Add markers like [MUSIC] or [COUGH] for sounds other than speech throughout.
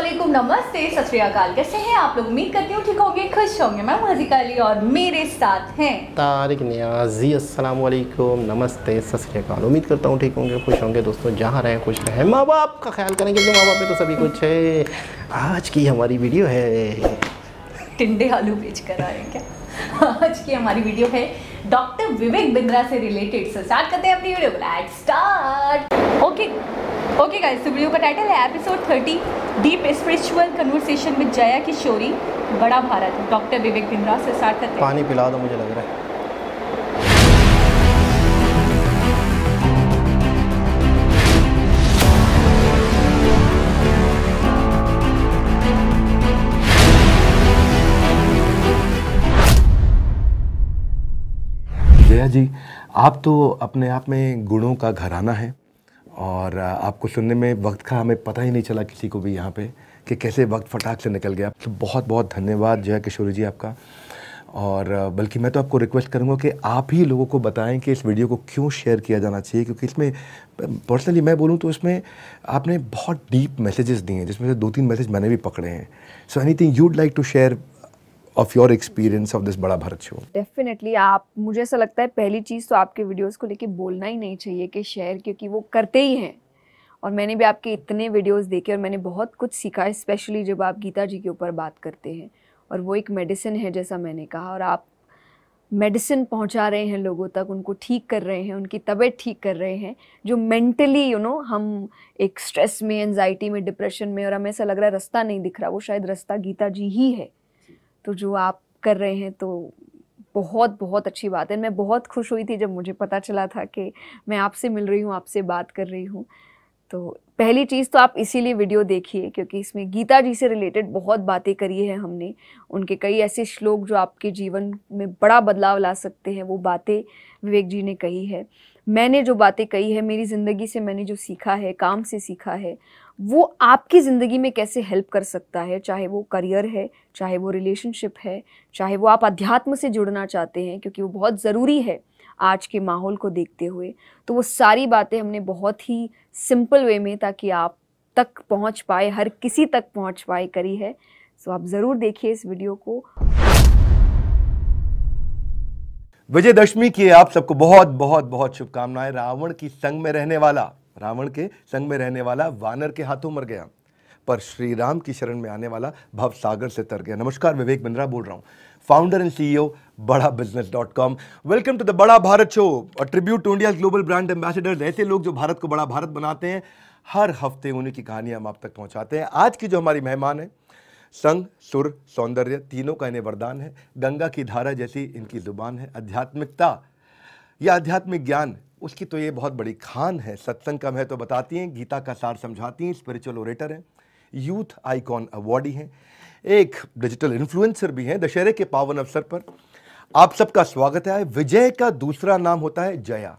वालेकुम नमस्ते सत कैसे हैं आप लोग उम्मीद करती हूँ ठीक होंगे खुश होंगे मैं मजिका अली और मेरे साथ हैं तारिक न्याजी असलकुम नमस्ते सत उम्मीद करता हूँ ठीक होंगे खुश होंगे दोस्तों जहाँ रहें खुश रहें माँ बाप का ख्याल करें क्योंकि माँ बाप में तो सभी कुछ है आज की हमारी वीडियो है टिंडे आलू बेच कर आ रहे हैं क्या [LAUGHS] आज की हमारी वीडियो है डॉक्टर विवेक बिंद्रा से रिलेटेड सो स्टार्ट करते हैं अपनी video let's start okay okay guys तो वीडियो का टाइटल है episode 30 deep spiritual conversation with Jaya Kishori Bada Bharat doctor विवेक बिंद्रा से स्टार्ट करते हैं पानी पिला दो मुझे लग रहा है जया जी आप तो अपने आप में गुणों का घराना है और आपको सुनने में वक्त का हमें पता ही नहीं चला किसी को भी यहाँ पे कि कैसे वक्त फटाक से निकल गया तो बहुत बहुत धन्यवाद जया किशोरी जी आपका और बल्कि मैं तो आपको रिक्वेस्ट करूँगा कि आप ही लोगों को बताएं कि इस वीडियो को क्यों शेयर किया जाना चाहिए क्योंकि इसमें पर्सनली मैं बोलूँ तो इसमें आपने बहुत डीप मैसेजेस दिए हैं जिसमें से दो तीन मैसेज मैंने भी पकड़े हैं so anything you'd like to share of your experience of this Bada Bharat show definitely आप मुझे ऐसा लगता है पहली चीज़ तो आपके वीडियोस को लेके बोलना ही नहीं चाहिए कि शेयर क्योंकि वो करते ही हैं और मैंने भी आपके इतने वीडियोस देखे और मैंने बहुत कुछ सीखा स्पेशली जब आप गीता जी के ऊपर बात करते हैं और वो एक मेडिसिन है जैसा मैंने कहा और आप मेडिसिन पहुंचा रहे हैं लोगों तक उनको ठीक कर रहे हैं उनकी तबीयत ठीक कर रहे हैं जो मेंटली यू नो हम एक स्ट्रेस में एनजाइटी में डिप्रेशन में और हमें ऐसा लग रहा है रास्ता नहीं दिख रहा वो शायद रास्ता गीता जी ही है तो जो आप कर रहे हैं तो बहुत बहुत अच्छी बात है मैं बहुत खुश हुई थी जब मुझे पता चला था कि मैं आपसे मिल रही हूँ आपसे बात कर रही हूँ तो पहली चीज़ तो आप इसीलिए वीडियो देखिए क्योंकि इसमें गीता जी से रिलेटेड बहुत बातें करी है हमने उनके कई ऐसे श्लोक जो आपके जीवन में बड़ा बदलाव ला सकते हैं वो बातें विवेक जी ने कही है मैंने जो बातें कही है मेरी ज़िंदगी से मैंने जो सीखा है काम से सीखा है वो आपकी ज़िंदगी में कैसे हेल्प कर सकता है चाहे वो करियर है चाहे वो रिलेशनशिप है चाहे वो आप अध्यात्म से जुड़ना चाहते हैं क्योंकि वो बहुत ज़रूरी है आज के माहौल को देखते हुए तो वो सारी बातें हमने बहुत ही सिंपल वे में ताकि आप तक पहुंच पाए हर किसी तक पहुंच पाए करी है सो आप ज़रूर देखिए इस वीडियो को विजयदशमी की आप सबको बहुत बहुत बहुत शुभकामनाएं रावण की संग में रहने वाला रावण के संग में रहने वाला वानर के हाथों मर गया पर श्री राम की शरण में आने वाला भव सागर से तर गया नमस्कार विवेक बिंद्रा बोल रहा हूँ founder and CEO Bada business dot com welcome to the Bada Bharat show tribute to India global brand ambassador ऐसे लोग जो भारत को बड़ा भारत बनाते हैं हर हफ्ते उन्हीं की कहानियां हम आप तक पहुंचाते हैं आज की जो हमारी मेहमान है संग सुर सौंदर्य तीनों का इन्हें वरदान है गंगा की धारा जैसी इनकी जुबान है आध्यात्मिकता या आध्यात्मिक ज्ञान उसकी तो ये बहुत बड़ी खान है सत्संग का है तो बताती हैं गीता का सार समझाती हैं स्पिरिचुअल ओरेटर हैं यूथ आइकॉन अवार्डी हैं एक डिजिटल इन्फ्लुएंसर भी हैं दशहरे के पावन अवसर पर आप सबका स्वागत है विजय का दूसरा नाम होता है जया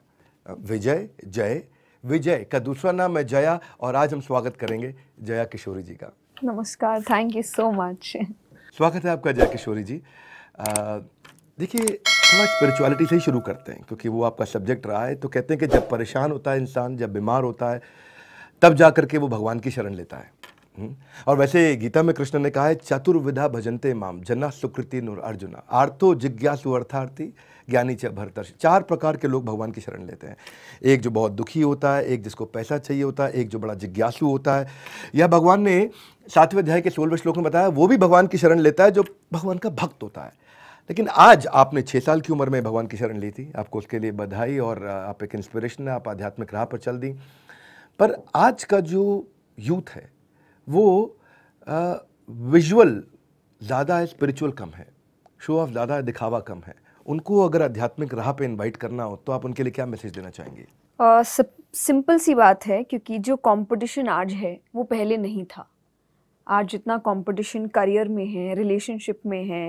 विजय जय विजय का दूसरा नाम है जया और आज हम स्वागत करेंगे जया किशोरी जी का नमस्कार थैंक यू सो मच स्वागत है आपका जया किशोरी जी देखिए थोड़ा स्पिरिचुअलिटी से ही शुरू करते हैं क्योंकि वो आपका सब्जेक्ट रहा है तो कहते हैं कि जब परेशान होता है इंसान जब बीमार होता है तब जा करके वो भगवान की शरण लेता है हम्म? और वैसे गीता में कृष्ण ने कहा है चतुर्विधा भजनते माम जना सुकृति नुर अर्जुना आर्थो जिज्ञासु अर्थार्थी ज्ञानी च भरतर चार प्रकार के लोग भगवान की शरण लेते हैं एक जो बहुत दुखी होता है एक जिसको पैसा चाहिए होता है एक जो बड़ा जिज्ञासु होता है या भगवान ने सातवें अध्याय के सोलहवें श्लोक में बताया वो भी भगवान की शरण लेता है जो भगवान का भक्त होता है लेकिन आज आपने छः साल की उम्र में भगवान की शरण ली थी आपको उसके लिए बधाई और आप एक इंस्पिरेशन है आप आध्यात्मिक राह पर चल दी पर आज का जो यूथ है वो विजुअल ज़्यादा है स्पिरिचुअल कम है शो ऑफ ज़्यादा दिखावा कम है उनको अगर आध्यात्मिक राह पे इनवाइट करना हो तो आप उनके लिए क्या मैसेज देना चाहेंगे uh, सिंपल सी बात है क्योंकि जो कंपटीशन आज है वो पहले नहीं था आज जितना कंपटीशन करियर में है रिलेशनशिप में है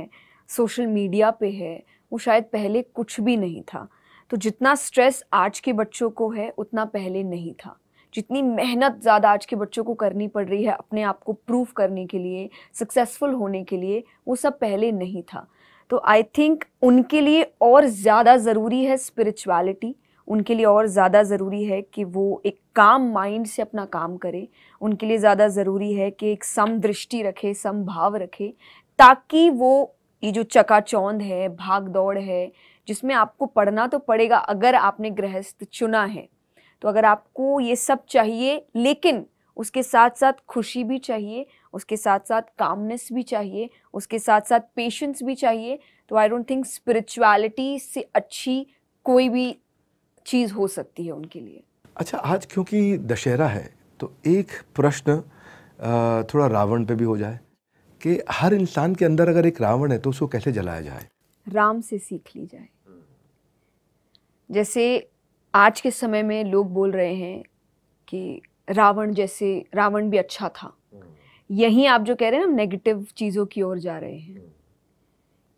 सोशल मीडिया पे है वो शायद पहले कुछ भी नहीं था तो जितना स्ट्रेस आज के बच्चों को है उतना पहले नहीं था जितनी मेहनत ज़्यादा आज के बच्चों को करनी पड़ रही है अपने आप को प्रूव करने के लिए सक्सेसफुल होने के लिए वो सब पहले नहीं था तो आई थिंक उनके लिए और ज़्यादा ज़रूरी है स्पिरिचुअलिटी उनके लिए और ज़्यादा ज़रूरी है कि वो एक काम माइंड से अपना काम करे उनके लिए ज़्यादा ज़रूरी है कि एक सम दृष्टि रखे सम भाव रखे ताकि वो ये जो चकाचौंध है भाग दौड़ है जिसमें आपको पढ़ना तो पड़ेगा अगर आपने गृहस्थ चुना है तो अगर आपको ये सब चाहिए लेकिन उसके साथ साथ खुशी भी चाहिए उसके साथ साथ कामनेस भी चाहिए उसके साथ साथ पेशेंस भी चाहिए तो आई डोंट थिंक स्पिरिचुअलिटी से अच्छी कोई भी चीज़ हो सकती है उनके लिए अच्छा आज क्योंकि दशहरा है तो एक प्रश्न थोड़ा रावण पे भी हो जाए कि हर इंसान के अंदर अगर एक रावण है तो उसको कैसे जलाया जाए राम से सीख ली जाए जैसे आज के समय में लोग बोल रहे हैं कि रावण जैसे रावण भी अच्छा था यहीं आप जो कह रहे हैं ना नेगेटिव चीज़ों की ओर जा रहे हैं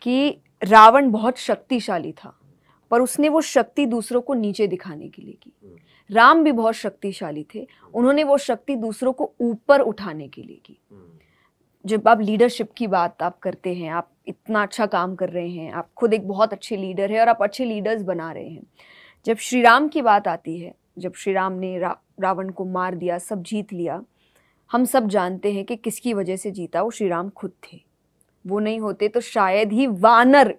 कि रावण बहुत शक्तिशाली था पर उसने वो शक्ति दूसरों को नीचे दिखाने के लिए की राम भी बहुत शक्तिशाली थे उन्होंने वो शक्ति दूसरों को ऊपर उठाने के लिए की जब आप लीडरशिप की बात आप करते हैं आप इतना अच्छा काम कर रहे हैं आप खुद एक बहुत अच्छे लीडर है और आप अच्छे लीडर्स बना रहे हैं जब श्री राम की बात आती है जब श्री राम ने रा, रावण को मार दिया सब जीत लिया हम सब जानते हैं कि किसकी वजह से जीता वो श्री राम खुद थे वो नहीं होते तो शायद ही वानर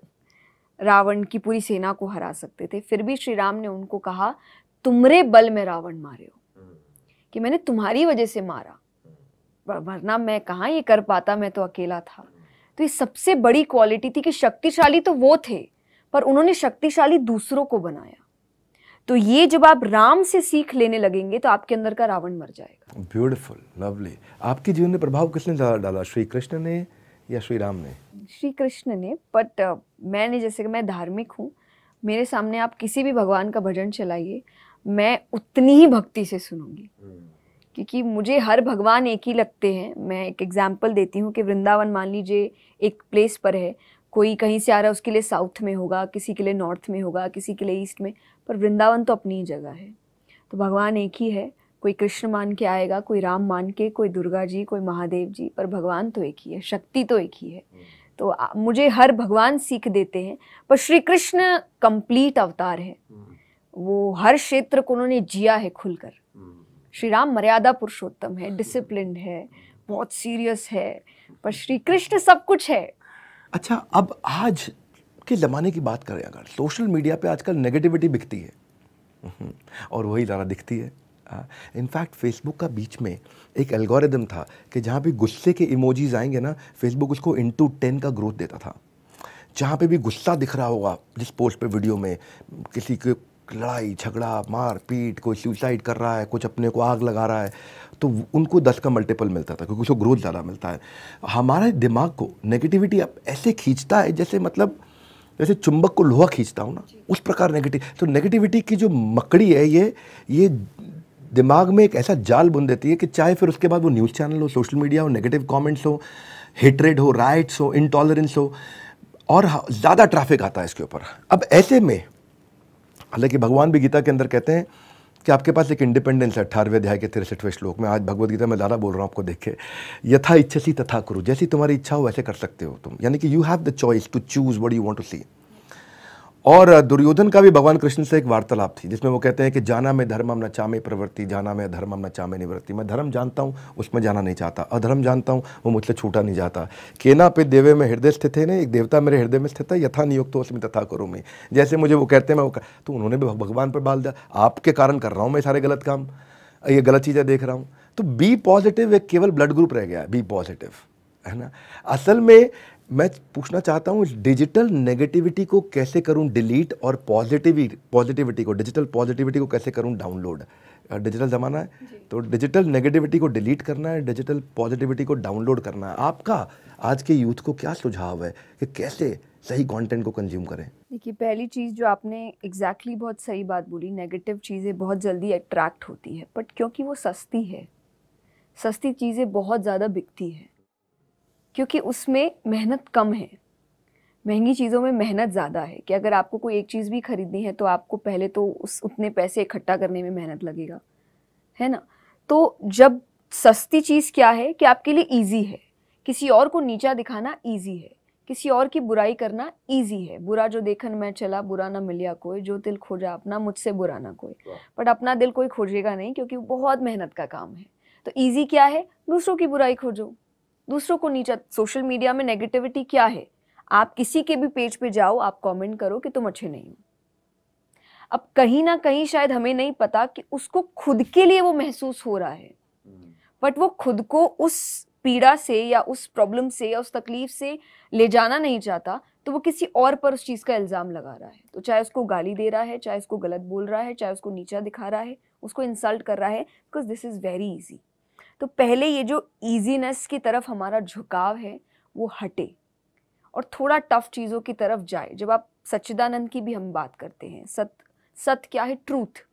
रावण की पूरी सेना को हरा सकते थे फिर भी श्री राम ने उनको कहा तुमरे बल में रावण मारे हो कि मैंने तुम्हारी वजह से मारा वरना मैं कहाँ ये कर पाता मैं तो अकेला था तो ये सबसे बड़ी क्वालिटी थी कि शक्तिशाली तो वो थे पर उन्होंने शक्तिशाली दूसरों को बनाया तो ये जब आप राम से सीख लेने लगेंगे तो आपके अंदर का रावण मर जाएगा ब्यूटिफुल लवली आपके जीवन में प्रभाव किसने डाला श्री कृष्ण ने या श्री राम ने श्री कृष्ण ने बट uh, मैंने जैसे कि मैं धार्मिक हूँ मेरे सामने आप किसी भी भगवान का भजन चलाइए मैं उतनी ही भक्ति से सुनूंगी hmm. क्योंकि मुझे हर भगवान एक ही लगते हैं मैं एक एग्जाम्पल देती हूँ कि वृंदावन मान लीजिए एक प्लेस पर है कोई कहीं से आ रहा है उसके लिए साउथ में होगा किसी के लिए नॉर्थ में होगा किसी के लिए ईस्ट में पर वृंदावन तो अपनी ही जगह है तो भगवान एक ही है कोई कृष्ण मान के आएगा कोई राम मान के कोई दुर्गा जी कोई महादेव जी पर भगवान तो एक ही है शक्ति तो एक ही है हम्म। तो मुझे हर भगवान सीख देते हैं पर श्री कृष्ण कंप्लीट अवतार है हम्म। वो हर क्षेत्र को उन्होंने जिया है खुलकर श्री राम मर्यादा पुरुषोत्तम है डिसिप्लिन हम्म। है बहुत सीरियस है पर श्री कृष्ण सब कुछ है अच्छा अब आज के ज़माने की बात करें अगर सोशल मीडिया पे आजकल नेगेटिविटी बिकती है हम्म, और वही ज़्यादा दिखती है इनफैक्ट फेसबुक का बीच में एक एल्गोरिदम था कि जहाँ भी गुस्से के इमोजीज आएंगे ना फेसबुक उसको इंटू टेन का ग्रोथ देता था जहाँ पे भी गुस्सा दिख रहा होगा जिस पोस्ट पे वीडियो में किसी के लड़ाई झगड़ा मार पीट कोई सुसाइड कर रहा है कुछ अपने को आग लगा रहा है तो उनको दस का मल्टीपल मिलता था क्योंकि उसको ग्रोथ ज़्यादा मिलता है हमारे दिमाग को नेगेटिविटी अब ऐसे खींचता है जैसे मतलब जैसे चुंबक को लोहा खींचता हूँ ना उस प्रकार नेगेटिव तो नेगेटिविटी की जो मकड़ी है ये ये दिमाग में एक ऐसा जाल बुन देती है कि चाहे फिर उसके बाद वो न्यूज़ चैनल हो सोशल मीडिया हो नेगेटिव कमेंट्स हो हेटरेड हो राइट्स हो इनटॉलरेंस हो और ज़्यादा ट्रैफिक आता है इसके ऊपर अब ऐसे में हालांकि भगवान भी गीता के अंदर कहते हैं कि आपके पास एक इंडिपेंडेंस है अठारहवें अध्याय के तिरसठवें श्लोक में आज भगवत गीता में ज़्यादा बोल रहा हूँ आपको देखे यथा यथा इच्छसी तथा करो जैसी तुम्हारी इच्छा हो वैसे कर सकते हो तुम यानी कि you have the choice to choose what you want to see और दुर्योधन का भी भगवान कृष्ण से एक वार्तालाप थी जिसमें वो कहते हैं कि जाना में धर्मम न चामे प्रवृत्ति जाना में अधर्मम न चामे निवृत्ति मैं धर्म जानता हूँ उसमें जाना नहीं चाहता अधर्म जानता हूँ वो मुझसे छूटा नहीं जाता केना पे देवे में हृदय स्थित है ना एक देवता मेरे हृदय में स्थित है यथा नियुक्त तो उसमें तथा करूँ मैं जैसे मुझे वो कहते हैं मैं वो तो उन्होंने भी भगवान पर बाल दिया आपके कारण कर रहा हूँ मैं सारे गलत काम ये गलत चीज़ें देख रहा हूँ तो बी पॉजिटिव एक केवल ब्लड ग्रुप रह गया है बी पॉजिटिव है ना असल में मैं पूछना चाहता हूँ डिजिटल नेगेटिविटी को कैसे करूँ डिलीट और पॉजिटिव पॉजिटिविटी को डिजिटल पॉजिटिविटी को कैसे करूँ डाउनलोड डिजिटल ज़माना है तो डिजिटल नेगेटिविटी को डिलीट करना है डिजिटल पॉजिटिविटी को डाउनलोड करना है आपका आज के यूथ को क्या सुझाव है कि कैसे सही कंटेंट को कंज्यूम करें देखिए पहली चीज़ जो आपने एग्जैक्टली exactly बहुत सही बात बोली नेगेटिव चीज़ें बहुत जल्दी अट्रैक्ट होती है बट क्योंकि वो सस्ती है सस्ती चीज़ें बहुत ज़्यादा बिकती है क्योंकि उसमें मेहनत कम है महंगी चीज़ों में मेहनत ज़्यादा है कि अगर आपको कोई एक चीज़ भी खरीदनी है तो आपको पहले तो उस उतने पैसे इकट्ठा करने में मेहनत लगेगा है ना तो जब सस्ती चीज़ क्या है कि आपके लिए ईजी है किसी और को नीचा दिखाना ईजी है किसी और की बुराई करना ईजी है बुरा जो देखन मैं चला बुरा ना मिलिया कोई जो दिल खोजा अपना मुझसे बुरा ना कोई बट अपना दिल कोई खोजेगा नहीं क्योंकि बहुत मेहनत का काम है तो ईजी क्या है दूसरों की बुराई खोजो दूसरों को नीचा सोशल मीडिया में नेगेटिविटी क्या है आप किसी के भी पेज पे जाओ आप कमेंट करो कि तुम अच्छे नहीं हो अब कहीं ना कहीं शायद हमें नहीं पता कि उसको खुद के लिए वो महसूस हो रहा है बट वो खुद को उस पीड़ा से या उस प्रॉब्लम से या उस तकलीफ से ले जाना नहीं चाहता तो वो किसी और पर उस चीज़ का इल्ज़ाम लगा रहा है तो चाहे उसको गाली दे रहा है चाहे उसको गलत बोल रहा है चाहे उसको नीचा दिखा रहा है उसको इंसल्ट कर रहा है because this is very easy तो पहले ये जो ईजीनेस की तरफ हमारा झुकाव है वो हटे और थोड़ा टफ चीज़ों की तरफ जाए जब आप सच्चिदानंद की भी हम बात करते हैं सत सत क्या है ट्रूथ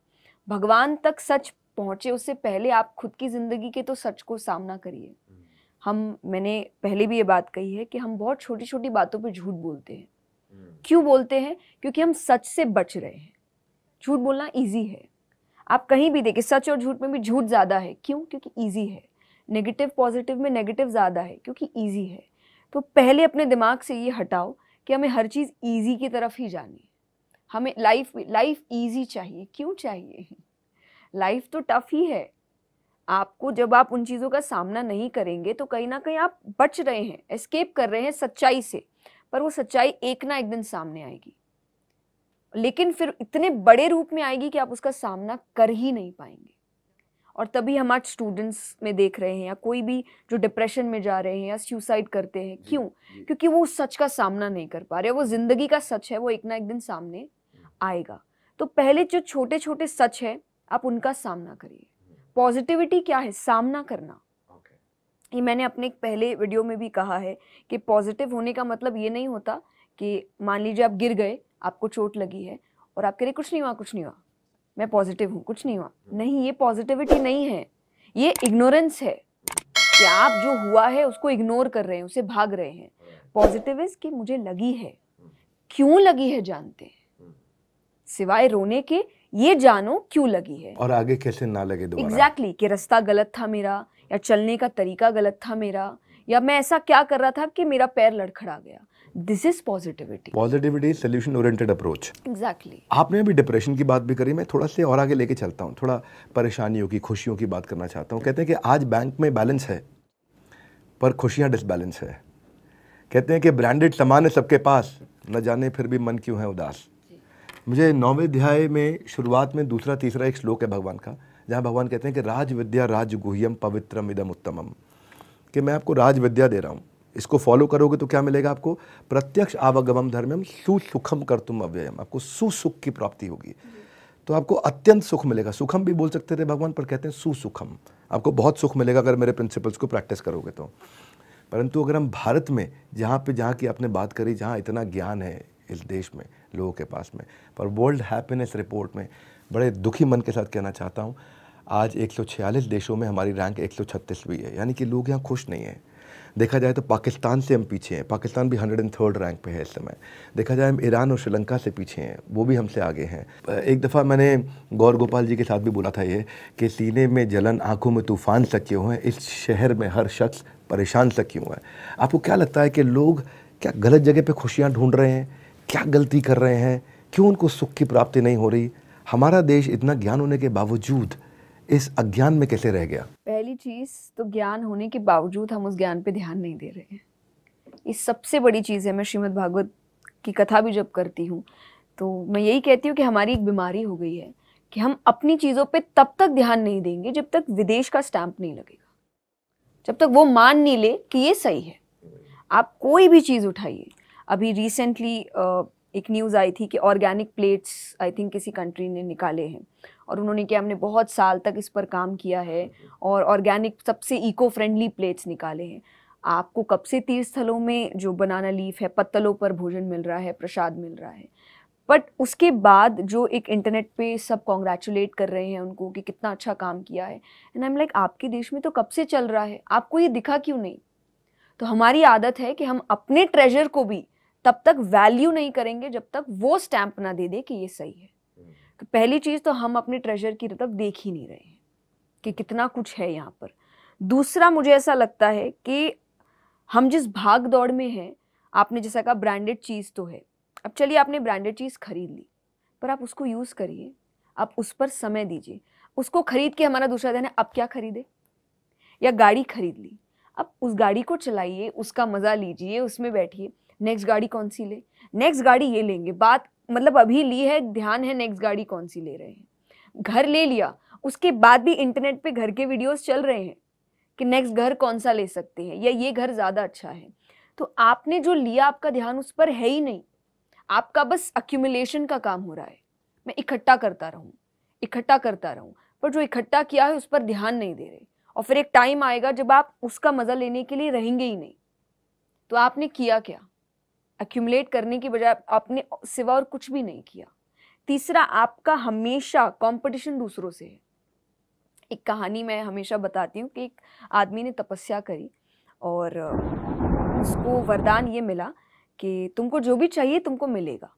भगवान तक सच पहुँचे उससे पहले आप खुद की ज़िंदगी के तो सच को सामना करिए हम्म। हम मैंने पहले भी ये बात कही है कि हम बहुत छोटी छोटी बातों पर झूठ बोलते हैं हम्म। क्यों बोलते हैं क्योंकि हम सच से बच रहे हैं झूठ बोलना ईजी है आप कहीं भी देखिए सच और झूठ में भी झूठ ज़्यादा है क्यों क्योंकि ईजी है नेगेटिव पॉजिटिव में नेगेटिव ज़्यादा है क्योंकि ईजी है तो पहले अपने दिमाग से ये हटाओ कि हमें हर चीज़ ईजी की तरफ ही जानी है हमें लाइफ लाइफ ईजी चाहिए क्यों चाहिए लाइफ तो टफ ही है आपको जब आप उन चीज़ों का सामना नहीं करेंगे तो कहीं ना कहीं आप बच रहे हैं एस्केप कर रहे हैं सच्चाई से पर वो सच्चाई एक ना एक दिन सामने आएगी लेकिन फिर इतने बड़े रूप में आएगी कि आप उसका सामना कर ही नहीं पाएंगे और तभी हम आज स्टूडेंट्स में देख रहे हैं या कोई भी जो डिप्रेशन में जा रहे हैं या सुसाइड करते हैं क्यों क्योंकि वो उस सच का सामना नहीं कर पा रहे वो जिंदगी का सच है वो एक ना एक दिन सामने आएगा तो पहले जो छोटे छोटे सच है आप उनका सामना करिए पॉजिटिविटी क्या है सामना करना ये मैंने अपने एक पहले वीडियो में भी कहा है कि पॉजिटिव होने का मतलब ये नहीं होता कि मान लीजिए आप गिर गए आपको चोट लगी है और आप कह रहे कुछ नहीं हुआ कुछ नहीं हुआ मैं पॉजिटिव हूँ कुछ नहीं हुआ नहीं ये पॉजिटिविटी नहीं है ये इग्नोरेंस है कि आप जो हुआ है उसको इग्नोर कर रहे हैं उसे भाग रहे हैं पॉजिटिव इज कि मुझे लगी है क्यों लगी है जानते हैं सिवाय रोने के ये जानो क्यों लगी है और आगे कैसे ना लगे एग्जैक्टली exactly, कि रास्ता गलत था मेरा या चलने का तरीका गलत था मेरा या मैं ऐसा क्या कर रहा था कि मेरा पैर लड़खड़ा गया this is positivity positivity solution oriented approach exactly आपने अभी डिप्रेशन की बात भी करी मैं थोड़ा से और आगे लेके चलता हूँ थोड़ा परेशानियों की खुशियों की बात करना चाहता हूँ कहते हैं कि आज बैंक में बैलेंस है पर खुशियाँ डिसबैलेंस है कहते हैं कि ब्रांडेड सामान है सबके पास न जाने फिर भी मन क्यों है उदास मुझे नौवें अध्याय में शुरुआत में दूसरा तीसरा एक श्लोक है भगवान का जहाँ भगवान कहते हैं कि राज विद्या राज गुह्यम पवित्रम इदम उत्तमम कि मैं आपको राज विद्या दे रहा हूँ इसको फॉलो करोगे तो क्या मिलेगा आपको प्रत्यक्ष आवागमम धर्मम सुसुखम कर तुम अव्ययम आपको सुसुख की प्राप्ति होगी तो आपको अत्यंत सुख मिलेगा सुखम भी बोल सकते थे भगवान पर कहते हैं सुसुखम आपको बहुत सुख मिलेगा अगर मेरे प्रिंसिपल्स को प्रैक्टिस करोगे तो परंतु अगर हम भारत में जहाँ पे जहाँ की आपने बात करी जहाँ इतना ज्ञान है इस देश में लोगों के पास में पर वर्ल्ड हैप्पीनेस रिपोर्ट में बड़े दुखी मन के साथ कहना चाहता हूँ आज एक देशों में हमारी रैंक एक 136वीं है यानी कि लोग यहाँ खुश नहीं हैं देखा जाए तो पाकिस्तान से हम पीछे हैं पाकिस्तान भी हंड्रेड एंड थर्ड रैंक पे है इस समय देखा जाए हम ईरान और श्रीलंका से पीछे हैं वो भी हमसे आगे हैं एक दफ़ा मैंने गौर गोपाल जी के साथ भी बोला था ये कि सीने में जलन आंखों में तूफान से क्यों है इस शहर में हर शख्स परेशान सा क्यों है आपको क्या लगता है कि लोग क्या गलत जगह पर खुशियाँ ढूंढ रहे हैं क्या गलती कर रहे हैं क्यों उनको सुख की प्राप्ति नहीं हो रही हमारा देश इतना ज्ञान होने के बावजूद इस अज्ञान में कैसे रह गया पहली चीज़ तो ज्ञान होने के बावजूद हम उस ज्ञान पे ध्यान नहीं दे रहे हैं ये सबसे बड़ी चीज़ है मैं श्रीमद भागवत की कथा भी जब करती हूँ तो मैं यही कहती हूँ कि हमारी एक बीमारी हो गई है कि हम अपनी चीज़ों पे तब तक ध्यान नहीं देंगे जब तक विदेश का स्टैंप नहीं लगेगा जब तक वो मान नहीं ले कि ये सही है आप कोई भी चीज़ उठाइए अभी रिसेंटली एक न्यूज़ आई थी कि ऑर्गेनिक प्लेट्स आई थिंक किसी कंट्री ने निकाले हैं और उन्होंने क्या हमने बहुत साल तक इस पर काम किया है और ऑर्गेनिक सबसे इको फ्रेंडली प्लेट्स निकाले हैं आपको कब से तीर्थ स्थलों में जो बनाना लीफ है पत्तलों पर भोजन मिल रहा है प्रसाद मिल रहा है बट उसके बाद जो एक इंटरनेट पे सब कॉन्ग्रेचुलेट कर रहे हैं उनको कि कितना अच्छा काम किया है एंड आई एम लाइक आपके देश में तो कब से चल रहा है आपको ये दिखा क्यों नहीं तो हमारी आदत है कि हम अपने ट्रेजर को भी तब तक वैल्यू नहीं करेंगे जब तक वो स्टैंप ना दे दे कि ये सही है पहली चीज़ तो हम अपने ट्रेजर की तरफ देख ही नहीं रहे हैं कि कितना कुछ है यहाँ पर दूसरा मुझे ऐसा लगता है कि हम जिस भाग दौड़ में हैं आपने जैसा कहा ब्रांडेड चीज़ तो है अब चलिए आपने ब्रांडेड चीज़ खरीद ली पर आप उसको यूज़ करिए आप उस पर समय दीजिए उसको खरीद के हमारा दूसरा दिन है अब क्या खरीदे या गाड़ी खरीद ली अब उस गाड़ी को चलाइए उसका मज़ा लीजिए उसमें बैठिए नेक्स्ट गाड़ी कौन सी ले नेक्स्ट गाड़ी ये लेंगे बात मतलब अभी ली है ध्यान है नेक्स्ट गाड़ी कौन सी ले रहे हैं घर ले लिया उसके बाद भी इंटरनेट पे घर के वीडियोस चल रहे हैं कि नेक्स्ट घर कौन सा ले सकते हैं या ये घर ज़्यादा अच्छा है तो आपने जो लिया आपका ध्यान उस पर है ही नहीं आपका बस अक्यूमुलेशन का काम हो रहा है मैं इकट्ठा करता रहूँ इकट्ठा करता रहूँ पर जो इकट्ठा किया है उस पर ध्यान नहीं दे रहे और फिर एक टाइम आएगा जब आप उसका मज़ा लेने के लिए रहेंगे ही नहीं तो आपने किया क्या एक्यूमुलेट करने की बजाय आपने सिवा और कुछ भी नहीं किया तीसरा आपका हमेशा कंपटीशन दूसरों से है एक कहानी मैं हमेशा बताती हूँ कि एक आदमी ने तपस्या करी और उसको वरदान ये मिला कि तुमको जो भी चाहिए तुमको मिलेगा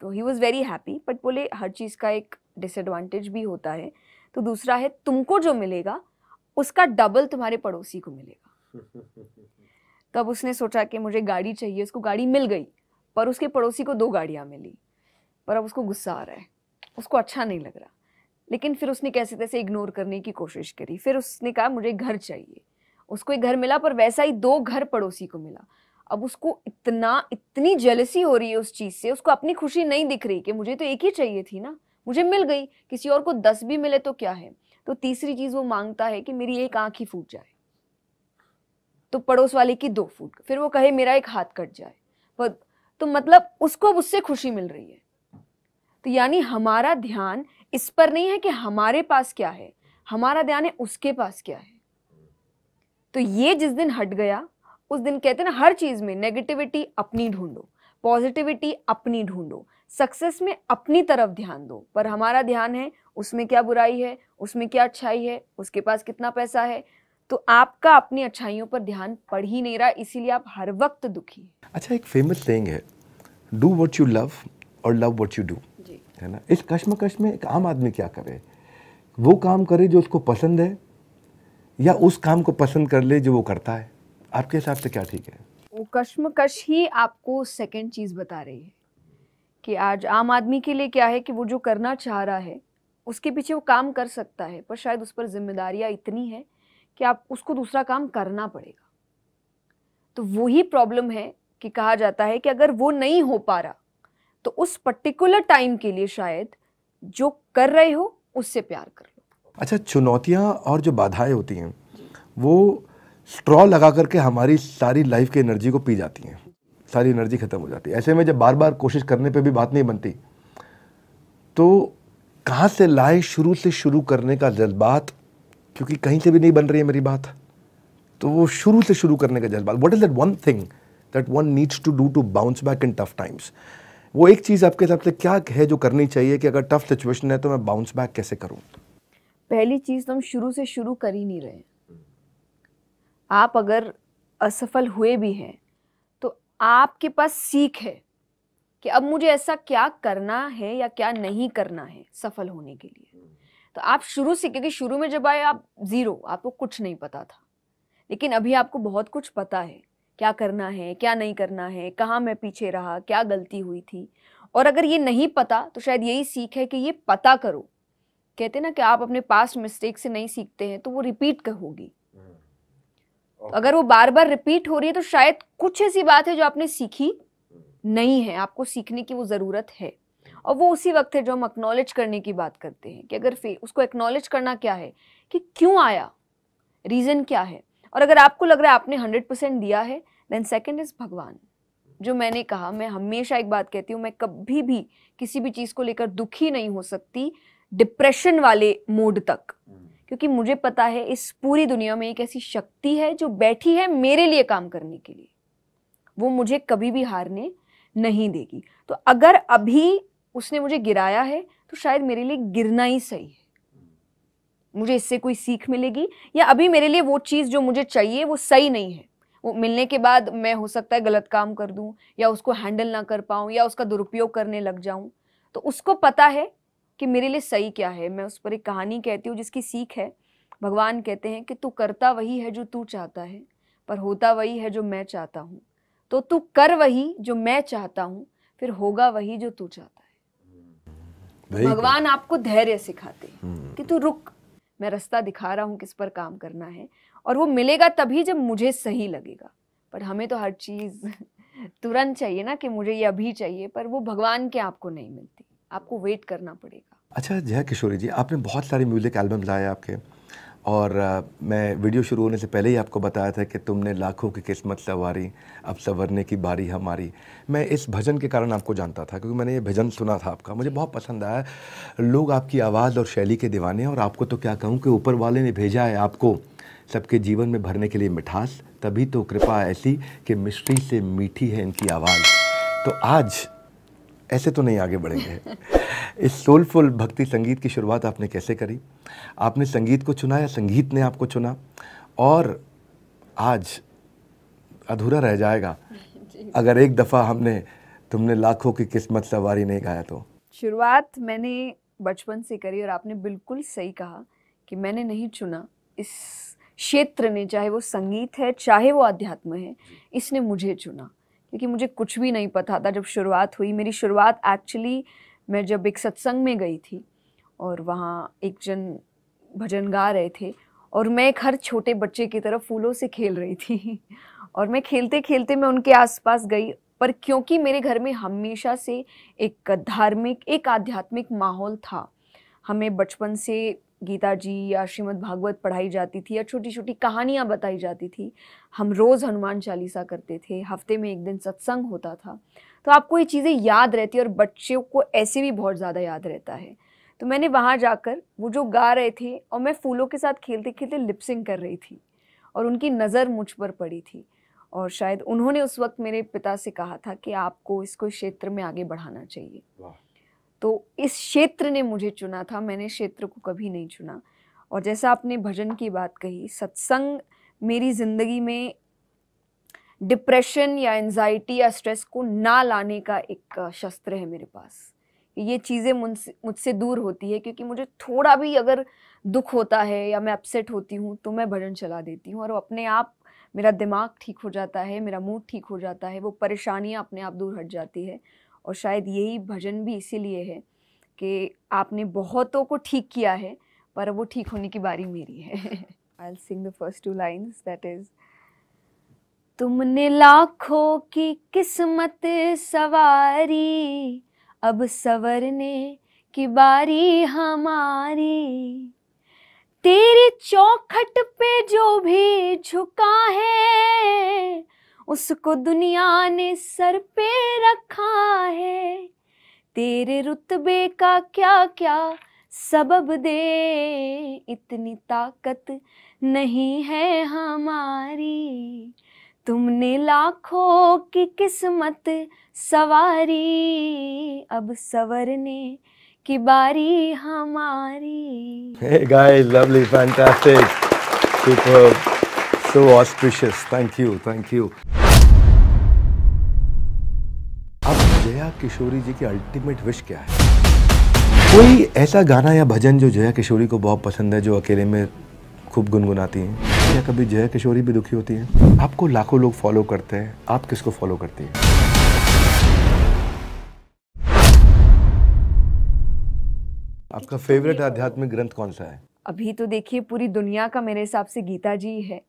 तो he was very happy but बोले हर चीज़ का एक डिसएडवांटेज भी होता है तो दूसरा है तुमको जो मिलेगा उसका डबल तुम्हारे पड़ोसी को मिलेगा [LAUGHS] तब उसने सोचा कि मुझे गाड़ी चाहिए उसको गाड़ी मिल गई पर उसके पड़ोसी को दो गाड़ियाँ मिली पर अब उसको गुस्सा आ रहा है उसको अच्छा नहीं लग रहा लेकिन फिर उसने कैसे तैसे इग्नोर करने की कोशिश करी फिर उसने कहा मुझे घर चाहिए उसको एक घर मिला पर वैसा ही दो घर पड़ोसी को मिला अब उसको इतना इतनी जलसी हो रही है उस चीज़ से उसको अपनी खुशी नहीं दिख रही कि मुझे तो एक ही चाहिए थी ना मुझे मिल गई किसी और को दस भी मिले तो क्या है तो तीसरी चीज़ वो मांगता है कि मेरी एक आँख ही फूट जाए तो पड़ोस वाले की दो फूट फिर वो कहे मेरा एक हाथ कट जाए पर तो मतलब उसको अब उससे खुशी मिल रही है तो यानी हमारा ध्यान इस पर नहीं है कि हमारे पास क्या है हमारा ध्यान है उसके पास क्या है तो ये जिस दिन हट गया उस दिन कहते ना हर चीज़ में नेगेटिविटी अपनी ढूंढो पॉजिटिविटी अपनी ढूंढो सक्सेस में अपनी तरफ ध्यान दो पर हमारा ध्यान है उसमें क्या बुराई है उसमें क्या अच्छाई है उसके पास कितना पैसा है तो आपका अपनी अच्छाइयों पर ध्यान पड़ ही नहीं रहा इसीलिए आप हर वक्त दुखी अच्छा एक फेमस सेइंग है डू वट यू लव और लव वट यू डू है ना इस कश्मकश में एक आम आदमी क्या करे वो काम करे जो उसको पसंद है या उस काम को पसंद कर ले जो वो करता है आपके हिसाब से क्या ठीक है वो कश्मकश ही आपको सेकंड चीज़ बता रही है कि आज आम आदमी के लिए क्या है कि वो जो करना चाह रहा है उसके पीछे वो काम कर सकता है पर शायद उस पर जिम्मेदारियाँ इतनी है कि आप उसको दूसरा काम करना पड़ेगा तो वही प्रॉब्लम है कि कहा जाता है कि अगर वो नहीं हो पा रहा तो उस पर्टिकुलर टाइम के लिए शायद जो कर रहे हो उससे प्यार कर लो अच्छा चुनौतियाँ और जो बाधाएं होती हैं वो स्ट्रॉ लगा करके हमारी सारी लाइफ की एनर्जी को पी जाती हैं सारी एनर्जी ख़त्म हो जाती है ऐसे में जब बार बार कोशिश करने पे भी बात नहीं बनती तो कहाँ से लाए शुरू से शुरू करने का जज्बात क्योंकि कहीं से भी नहीं बन रही है मेरी बात तो वो शुरू से शुरू करने का जज्बा what is that one thing that one needs to do to bounce back in tough times वो एक चीज़ आपके हिसाब से क्या है जो करनी चाहिए कि अगर टफ सिचुएशन है तो मैं बाउंस बैक कैसे करूँ पहली चीज़ तो हम शुरू से शुरू कर ही नहीं रहे आप अगर असफल हुए भी हैं तो आपके पास सीख है कि अब मुझे ऐसा क्या करना है या क्या नहीं करना है सफल होने के लिए तो आप शुरू से क्योंकि शुरू में जब आए आप ज़ीरो आपको कुछ नहीं पता था लेकिन अभी आपको बहुत कुछ पता है क्या करना है क्या नहीं करना है कहाँ मैं पीछे रहा क्या गलती हुई थी और अगर ये नहीं पता तो शायद यही सीख है कि ये पता करो कहते ना कि आप अपने पास्ट मिस्टेक से नहीं सीखते हैं तो वो रिपीट होगी तो अगर वो बार बार रिपीट हो रही है तो शायद कुछ ऐसी बात है जो आपने सीखी हम्म। नहीं है आपको सीखने की वो ज़रूरत है और वो उसी वक्त है जो हम एक्नॉलेज करने की बात करते हैं कि अगर फे उसको एक्नॉलेज करना क्या है कि क्यों आया रीज़न क्या है और अगर आपको लग रहा है आपने हंड्रेड परसेंट दिया है देन सेकेंड इज़ भगवान जो मैंने कहा मैं हमेशा एक बात कहती हूँ मैं कभी भी किसी भी चीज़ को लेकर दुखी नहीं हो सकती डिप्रेशन वाले मोड तक हम्म। क्योंकि मुझे पता है इस पूरी दुनिया में एक ऐसी शक्ति है जो बैठी है मेरे लिए काम करने के लिए वो मुझे कभी भी हारने नहीं देगी तो अगर अभी उसने मुझे गिराया है तो शायद मेरे लिए गिरना ही सही है मुझे इससे कोई सीख मिलेगी या अभी मेरे लिए वो चीज़ जो मुझे चाहिए वो सही नहीं है वो मिलने के बाद मैं हो सकता है गलत काम कर दूं या उसको हैंडल ना कर पाऊं या उसका दुरुपयोग करने लग जाऊं तो उसको पता है कि मेरे लिए सही क्या है मैं उस पर एक कहानी कहती हूँ जिसकी सीख है भगवान कहते हैं कि तू करता वही है जो तू चाहता है पर होता वही है जो मैं चाहता हूँ तो तू कर वही जो मैं चाहता हूँ फिर होगा वही जो तू चाहता भगवान आपको धैर्य सिखाते हैं कि तू रुक मैं रास्ता दिखा रहा हूँ किस पर काम करना है और वो मिलेगा तभी जब मुझे सही लगेगा पर हमें तो हर चीज़ [LAUGHS] तुरंत चाहिए ना कि मुझे ये अभी चाहिए पर वो भगवान के आपको नहीं मिलती आपको वेट करना पड़ेगा अच्छा जय किशोरी जी आपने बहुत सारे म्यूजिक एल्बम लाए आपके और आ, मैं वीडियो शुरू होने से पहले ही आपको बताया था कि तुमने लाखों की किस्मत संवारी अब संवरने की बारी हमारी मैं इस भजन के कारण आपको जानता था क्योंकि मैंने ये भजन सुना था आपका मुझे बहुत पसंद आया लोग आपकी आवाज़ और शैली के दीवाने हैं और आपको तो क्या कहूँ कि ऊपर वाले ने भेजा है आपको सबके जीवन में भरने के लिए मिठास तभी तो कृपा ऐसी कि मिश्री से मीठी है इनकी आवाज़ तो आज ऐसे तो नहीं आगे बढ़ेंगे इस सोलफुल भक्ति संगीत की शुरुआत आपने कैसे करी आपने संगीत को चुना या संगीत ने आपको चुना और आज अधूरा रह जाएगा अगर एक दफ़ा हमने तुमने लाखों की किस्मत सवारी नहीं गाया तो शुरुआत मैंने बचपन से करी और आपने बिल्कुल सही कहा कि मैंने नहीं चुना इस क्षेत्र ने चाहे वो संगीत है चाहे वो अध्यात्म है इसने मुझे चुना क्योंकि मुझे कुछ भी नहीं पता था जब शुरुआत हुई मेरी शुरुआत एक्चुअली मैं जब एक सत्संग में गई थी और वहाँ एक जन भजन गा रहे थे और मैं एक हर छोटे बच्चे की तरह फूलों से खेल रही थी [LAUGHS] और मैं खेलते खेलते मैं उनके आसपास गई पर क्योंकि मेरे घर में हमेशा से एक धार्मिक एक आध्यात्मिक माहौल था हमें बचपन से गीता जी या श्रीमद् भागवत पढ़ाई जाती थी या छोटी छोटी कहानियाँ बताई जाती थी हम रोज़ हनुमान चालीसा करते थे हफ्ते में एक दिन सत्संग होता था तो आपको ये चीज़ें याद रहती है और बच्चों को ऐसे भी बहुत ज़्यादा याद रहता है तो मैंने वहाँ जाकर वो जो गा रहे थे और मैं फूलों के साथ खेलते खेलते लिपसिंग कर रही थी और उनकी नज़र मुझ पर पड़ी थी और शायद उन्होंने उस वक्त मेरे पिता से कहा था कि आपको इसको क्षेत्र में आगे बढ़ाना चाहिए तो इस क्षेत्र ने मुझे चुना था मैंने क्षेत्र को कभी नहीं चुना और जैसा आपने भजन की बात कही सत्संग मेरी ज़िंदगी में डिप्रेशन या एनजाइटी या स्ट्रेस को ना लाने का एक शस्त्र है मेरे पास ये चीज़ें मुझसे मुझसे दूर होती है क्योंकि मुझे थोड़ा भी अगर दुख होता है या मैं अपसेट होती हूँ तो मैं भजन चला देती हूँ और अपने आप मेरा दिमाग ठीक हो जाता है मेरा मूड ठीक हो जाता है वो परेशानियाँ अपने आप दूर हट जाती है और शायद यही भजन भी इसीलिए है कि आपने बहुतों को ठीक किया है पर वो ठीक होने की बारी मेरी है I sing the first two lines that is तुमने लाखों की किस्मत सवारी अब सवरने की बारी हमारी तेरी चौखट पे जो भी झुका है उसको दुनिया ने सर पे रखा है तेरे रुतबे का क्या क्या सबब दे इतनी ताकत नहीं है हमारी तुमने लाखों की किस्मत सवारी अब सवरने की बारी हमारी hey guys lovely fantastic superb So auspicious. Thank you. Thank you. अब जया किशोरी जी की अल्टीमेट विश क्या है कोई ऐसा गाना या भजन जो जया किशोरी को बहुत पसंद है जो अकेले में खूब गुनगुनाती हैं या कभी जया किशोरी भी दुखी होती हैं आपको लाखों लोग फॉलो करते हैं आप किसको फॉलो करती हैं आपका फेवरेट आध्यात्मिक ग्रंथ कौन सा है अभी तो देखिए पूरी दुनिया का मेरे हिसाब से गीता जी है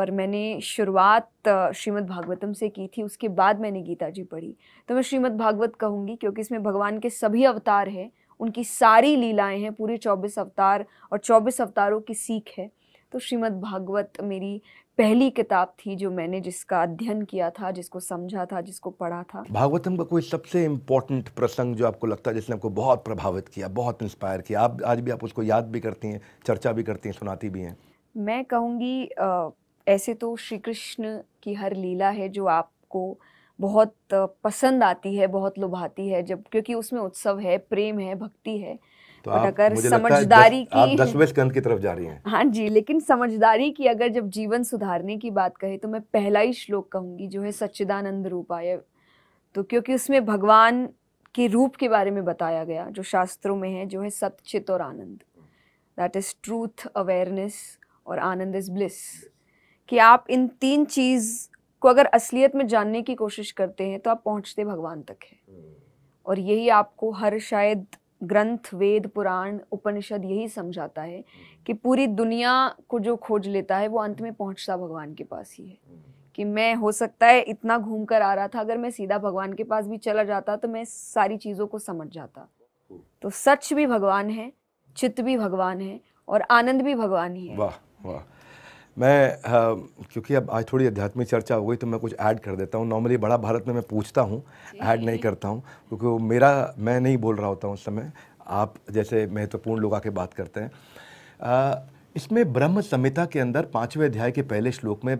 पर मैंने शुरुआत श्रीमद् भागवतम से की थी उसके बाद मैंने गीता जी पढ़ी तो मैं श्रीमद् भागवत कहूँगी क्योंकि इसमें भगवान के सभी अवतार हैं उनकी सारी लीलाएं हैं पूरे चौबीस अवतार और चौबीस अवतारों की सीख है तो श्रीमद् भागवत मेरी पहली किताब थी जो मैंने जिसका अध्ययन किया था जिसको समझा था जिसको पढ़ा था भागवतम का कोई सबसे इम्पोर्टेंट प्रसंग जो आपको लगता है जिसने आपको बहुत प्रभावित किया बहुत इंस्पायर किया आप आज भी आप उसको याद भी करती हैं चर्चा भी करती हैं सुनाती भी हैं मैं कहूँगी ऐसे तो श्री कृष्ण की हर लीला है जो आपको बहुत पसंद आती है बहुत लुभाती है जब क्योंकि उसमें उत्सव है प्रेम है भक्ति है तो आप, अगर समझदारी दस, की दसवें स्कंद की तरफ जा रही हैं हाँ जी लेकिन समझदारी की अगर जब जीवन सुधारने की बात कहे तो मैं पहला ही श्लोक कहूँगी जो है सच्चिदानंद रूपाय तो क्योंकि उसमें भगवान के रूप के बारे में बताया गया जो शास्त्रों में है जो है चित और आनंद दैट इज ट्रूथ अवेयरनेस और आनंद इज ब्लिस कि आप इन तीन चीज़ को अगर असलियत में जानने की कोशिश करते हैं तो आप पहुंचते भगवान तक है और यही आपको हर शायद ग्रंथ वेद पुराण उपनिषद यही समझाता है कि पूरी दुनिया को जो खोज लेता है वो अंत में पहुंचता भगवान के पास ही है कि मैं हो सकता है इतना घूम कर आ रहा था अगर मैं सीधा भगवान के पास भी चला जाता तो मैं सारी चीज़ों को समझ जाता तो सच भी भगवान है चित्त भी भगवान है और आनंद भी भगवान ही है वाह वाह मैं हाँ, क्योंकि अब आज थोड़ी आध्यात्मिक चर्चा हो गई तो मैं कुछ ऐड कर देता हूँ नॉर्मली बड़ा भारत में मैं पूछता हूँ ऐड नहीं करता हूँ क्योंकि वो मेरा मैं नहीं बोल रहा होता हूँ उस समय आप जैसे महत्वपूर्ण लोग आके बात करते हैं इसमें ब्रह्म संहिता के अंदर पाँचवें अध्याय के पहले श्लोक में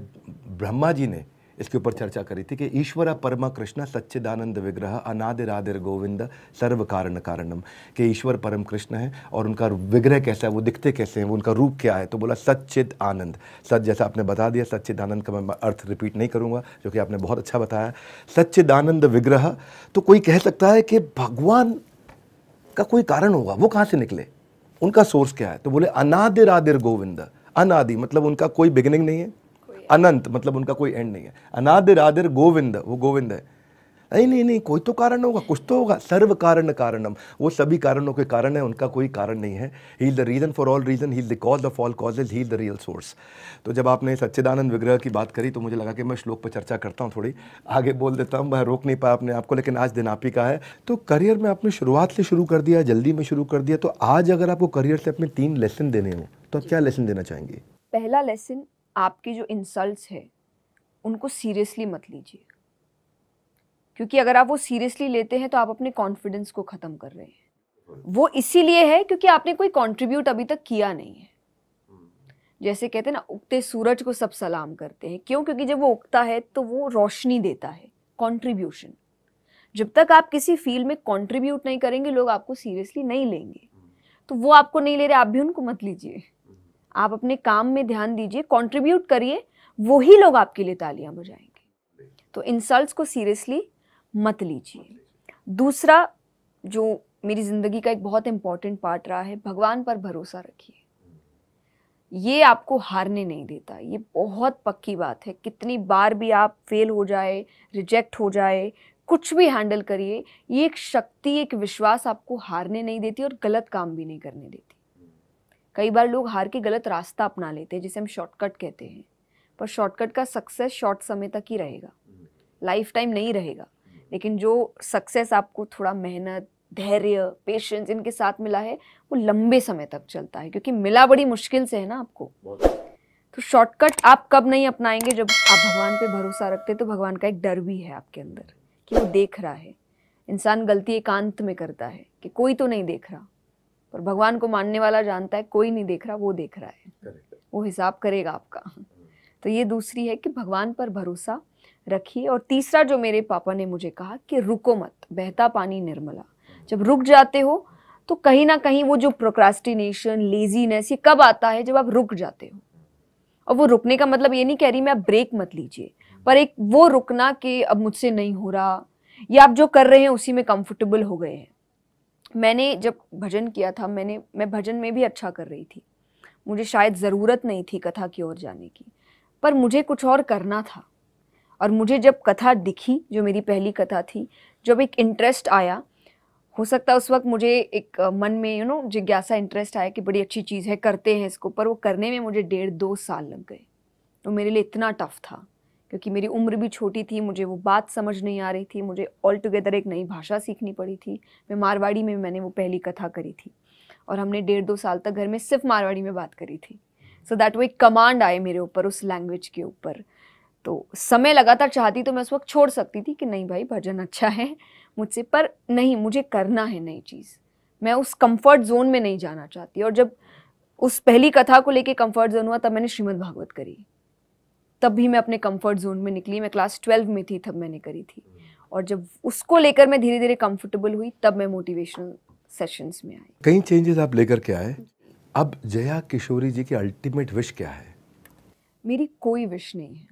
ब्रह्मा जी ने इसके ऊपर चर्चा करी थी कि ईश्वर परमा कृष्ण सच्चिदानंद विग्रह अनादिरादिर गोविंद सर्व कारण कारणम कि ईश्वर परम कृष्ण है और उनका विग्रह कैसा है वो दिखते कैसे हैं वो उनका रूप क्या है तो बोला सच्चिद आनंद सच जैसा आपने बता दिया सच्चिद आनंद का मैं अर्थ रिपीट नहीं करूँगा जो कि आपने बहुत अच्छा बताया सच्चिद आनंद विग्रह तो कोई कह सकता है कि भगवान का कोई कारण होगा वो कहाँ से निकले उनका सोर्स क्या है तो बोले अनादिर आदिर गोविंद अनादि मतलब उनका कोई बिगिनिंग नहीं है अनंत मतलब उनका कोई एंड नहीं है अनादिर आदिर गोविंद वो गोविंद है नहीं नहीं नहीं कोई तो कारण होगा कुछ तो होगा सर्व कारण कारणम वो सभी कारणों के कारण है उनका कोई कारण नहीं है he is the reason for all reason he is the cause of all causes he is the real source तो जब आपने सच्चिदानंद विग्रह की बात करी तो मुझे लगा कि मैं श्लोक पर चर्चा करता हूँ थोड़ी आगे बोल देता हूँ मैं रोक नहीं पाया आपने आपको लेकिन आज दिन आप ही का है तो करियर में आपने शुरुआत से शुरू कर दिया जल्दी में शुरू कर दिया तो आज अगर आपको करियर से अपने तीन लेसन देने हों तो आप क्या लेसन देना चाहेंगे पहला लेसन आपकी जो इंसल्ट्स है उनको सीरियसली मत लीजिए क्योंकि अगर आप वो सीरियसली लेते हैं तो आप अपने कॉन्फिडेंस को ख़त्म कर रहे हैं वो इसीलिए है क्योंकि आपने कोई कंट्रीब्यूट अभी तक किया नहीं है जैसे कहते हैं ना उगते सूरज को सब सलाम करते हैं क्यों क्योंकि जब वो उगता है तो वो रोशनी देता है कंट्रीब्यूशन जब तक आप किसी फील्ड में कंट्रीब्यूट नहीं करेंगे लोग आपको सीरियसली नहीं लेंगे तो वो आपको नहीं ले रहे आप भी उनको मत लीजिए आप अपने काम में ध्यान दीजिए कंट्रीब्यूट करिए वही लोग आपके लिए तालियां बजाएंगे तो इंसल्ट्स को सीरियसली मत लीजिए दूसरा जो मेरी ज़िंदगी का एक बहुत इम्पॉर्टेंट पार्ट रहा है भगवान पर भरोसा रखिए ये आपको हारने नहीं देता ये बहुत पक्की बात है कितनी बार भी आप फेल हो जाए रिजेक्ट हो जाए कुछ भी हैंडल करिए ये एक शक्ति एक विश्वास आपको हारने नहीं देती और गलत काम भी नहीं करने देती कई बार लोग हार के गलत रास्ता अपना लेते हैं जिसे हम शॉर्टकट कहते हैं पर शॉर्टकट का सक्सेस शॉर्ट समय तक ही रहेगा लाइफ टाइम नहीं रहेगा लेकिन जो सक्सेस आपको थोड़ा मेहनत धैर्य पेशेंस इनके साथ मिला है वो लंबे समय तक चलता है क्योंकि मिला बड़ी मुश्किल से है ना आपको तो शॉर्टकट आप कब नहीं अपनाएंगे जब आप भगवान पे भरोसा रखते तो भगवान का एक डर भी है आपके अंदर कि वो देख रहा है इंसान गलती एकांत में करता है कि कोई तो नहीं देख रहा पर भगवान को मानने वाला जानता है कोई नहीं देख रहा वो देख रहा है वो हिसाब करेगा आपका तो ये दूसरी है कि भगवान पर भरोसा रखिए और तीसरा जो मेरे पापा ने मुझे कहा कि रुको मत बहता पानी निर्मला जब रुक जाते हो तो कहीं ना कहीं वो जो प्रोक्रास्टिनेशन लेजीनेस ये कब आता है जब आप रुक जाते हो और वो रुकने का मतलब ये नहीं कह रही मैं आप ब्रेक मत लीजिए पर एक वो रुकना कि अब मुझसे नहीं हो रहा या आप जो कर रहे हैं उसी में कंफर्टेबल हो गए हैं मैंने जब भजन किया था मैंने मैं भजन में भी अच्छा कर रही थी मुझे शायद ज़रूरत नहीं थी कथा की ओर जाने की पर मुझे कुछ और करना था और मुझे जब कथा दिखी जो मेरी पहली कथा थी जब एक इंटरेस्ट आया हो सकता उस वक्त मुझे एक मन में यू नो जिज्ञासा इंटरेस्ट आया कि बड़ी अच्छी चीज़ है करते हैं इसको पर वो करने में मुझे डेढ़ दो साल लग गए तो मेरे लिए इतना टफ था क्योंकि मेरी उम्र भी छोटी थी मुझे वो बात समझ नहीं आ रही थी मुझे ऑल टुगेदर एक नई भाषा सीखनी पड़ी थी मैं मारवाड़ी में मैंने वो पहली कथा करी थी और हमने डेढ़ दो साल तक घर में सिर्फ मारवाड़ी में बात करी थी सो दैट वो एक कमांड आए मेरे ऊपर उस लैंग्वेज के ऊपर तो समय लगातार चाहती तो मैं उस वक्त छोड़ सकती थी कि नहीं भाई भजन अच्छा है मुझसे पर नहीं मुझे करना है नई चीज़ मैं उस कंफर्ट जोन में नहीं जाना चाहती और जब उस पहली कथा को लेके कंफर्ट जोन हुआ तब मैंने श्रीमद् भागवत करी तब भी मैं अपने कंफर्ट जोन में निकली मैं क्लास ट्वेल्व में थी तब मैंने करी थी और जब उसको लेकर मैं धीरे धीरे कंफर्टेबल हुई तब मैं मोटिवेशनल सेशंस में आई कई चेंजेस आप लेकर के आए अब जया किशोरी जी की अल्टीमेट विश क्या है मेरी कोई विश नहीं है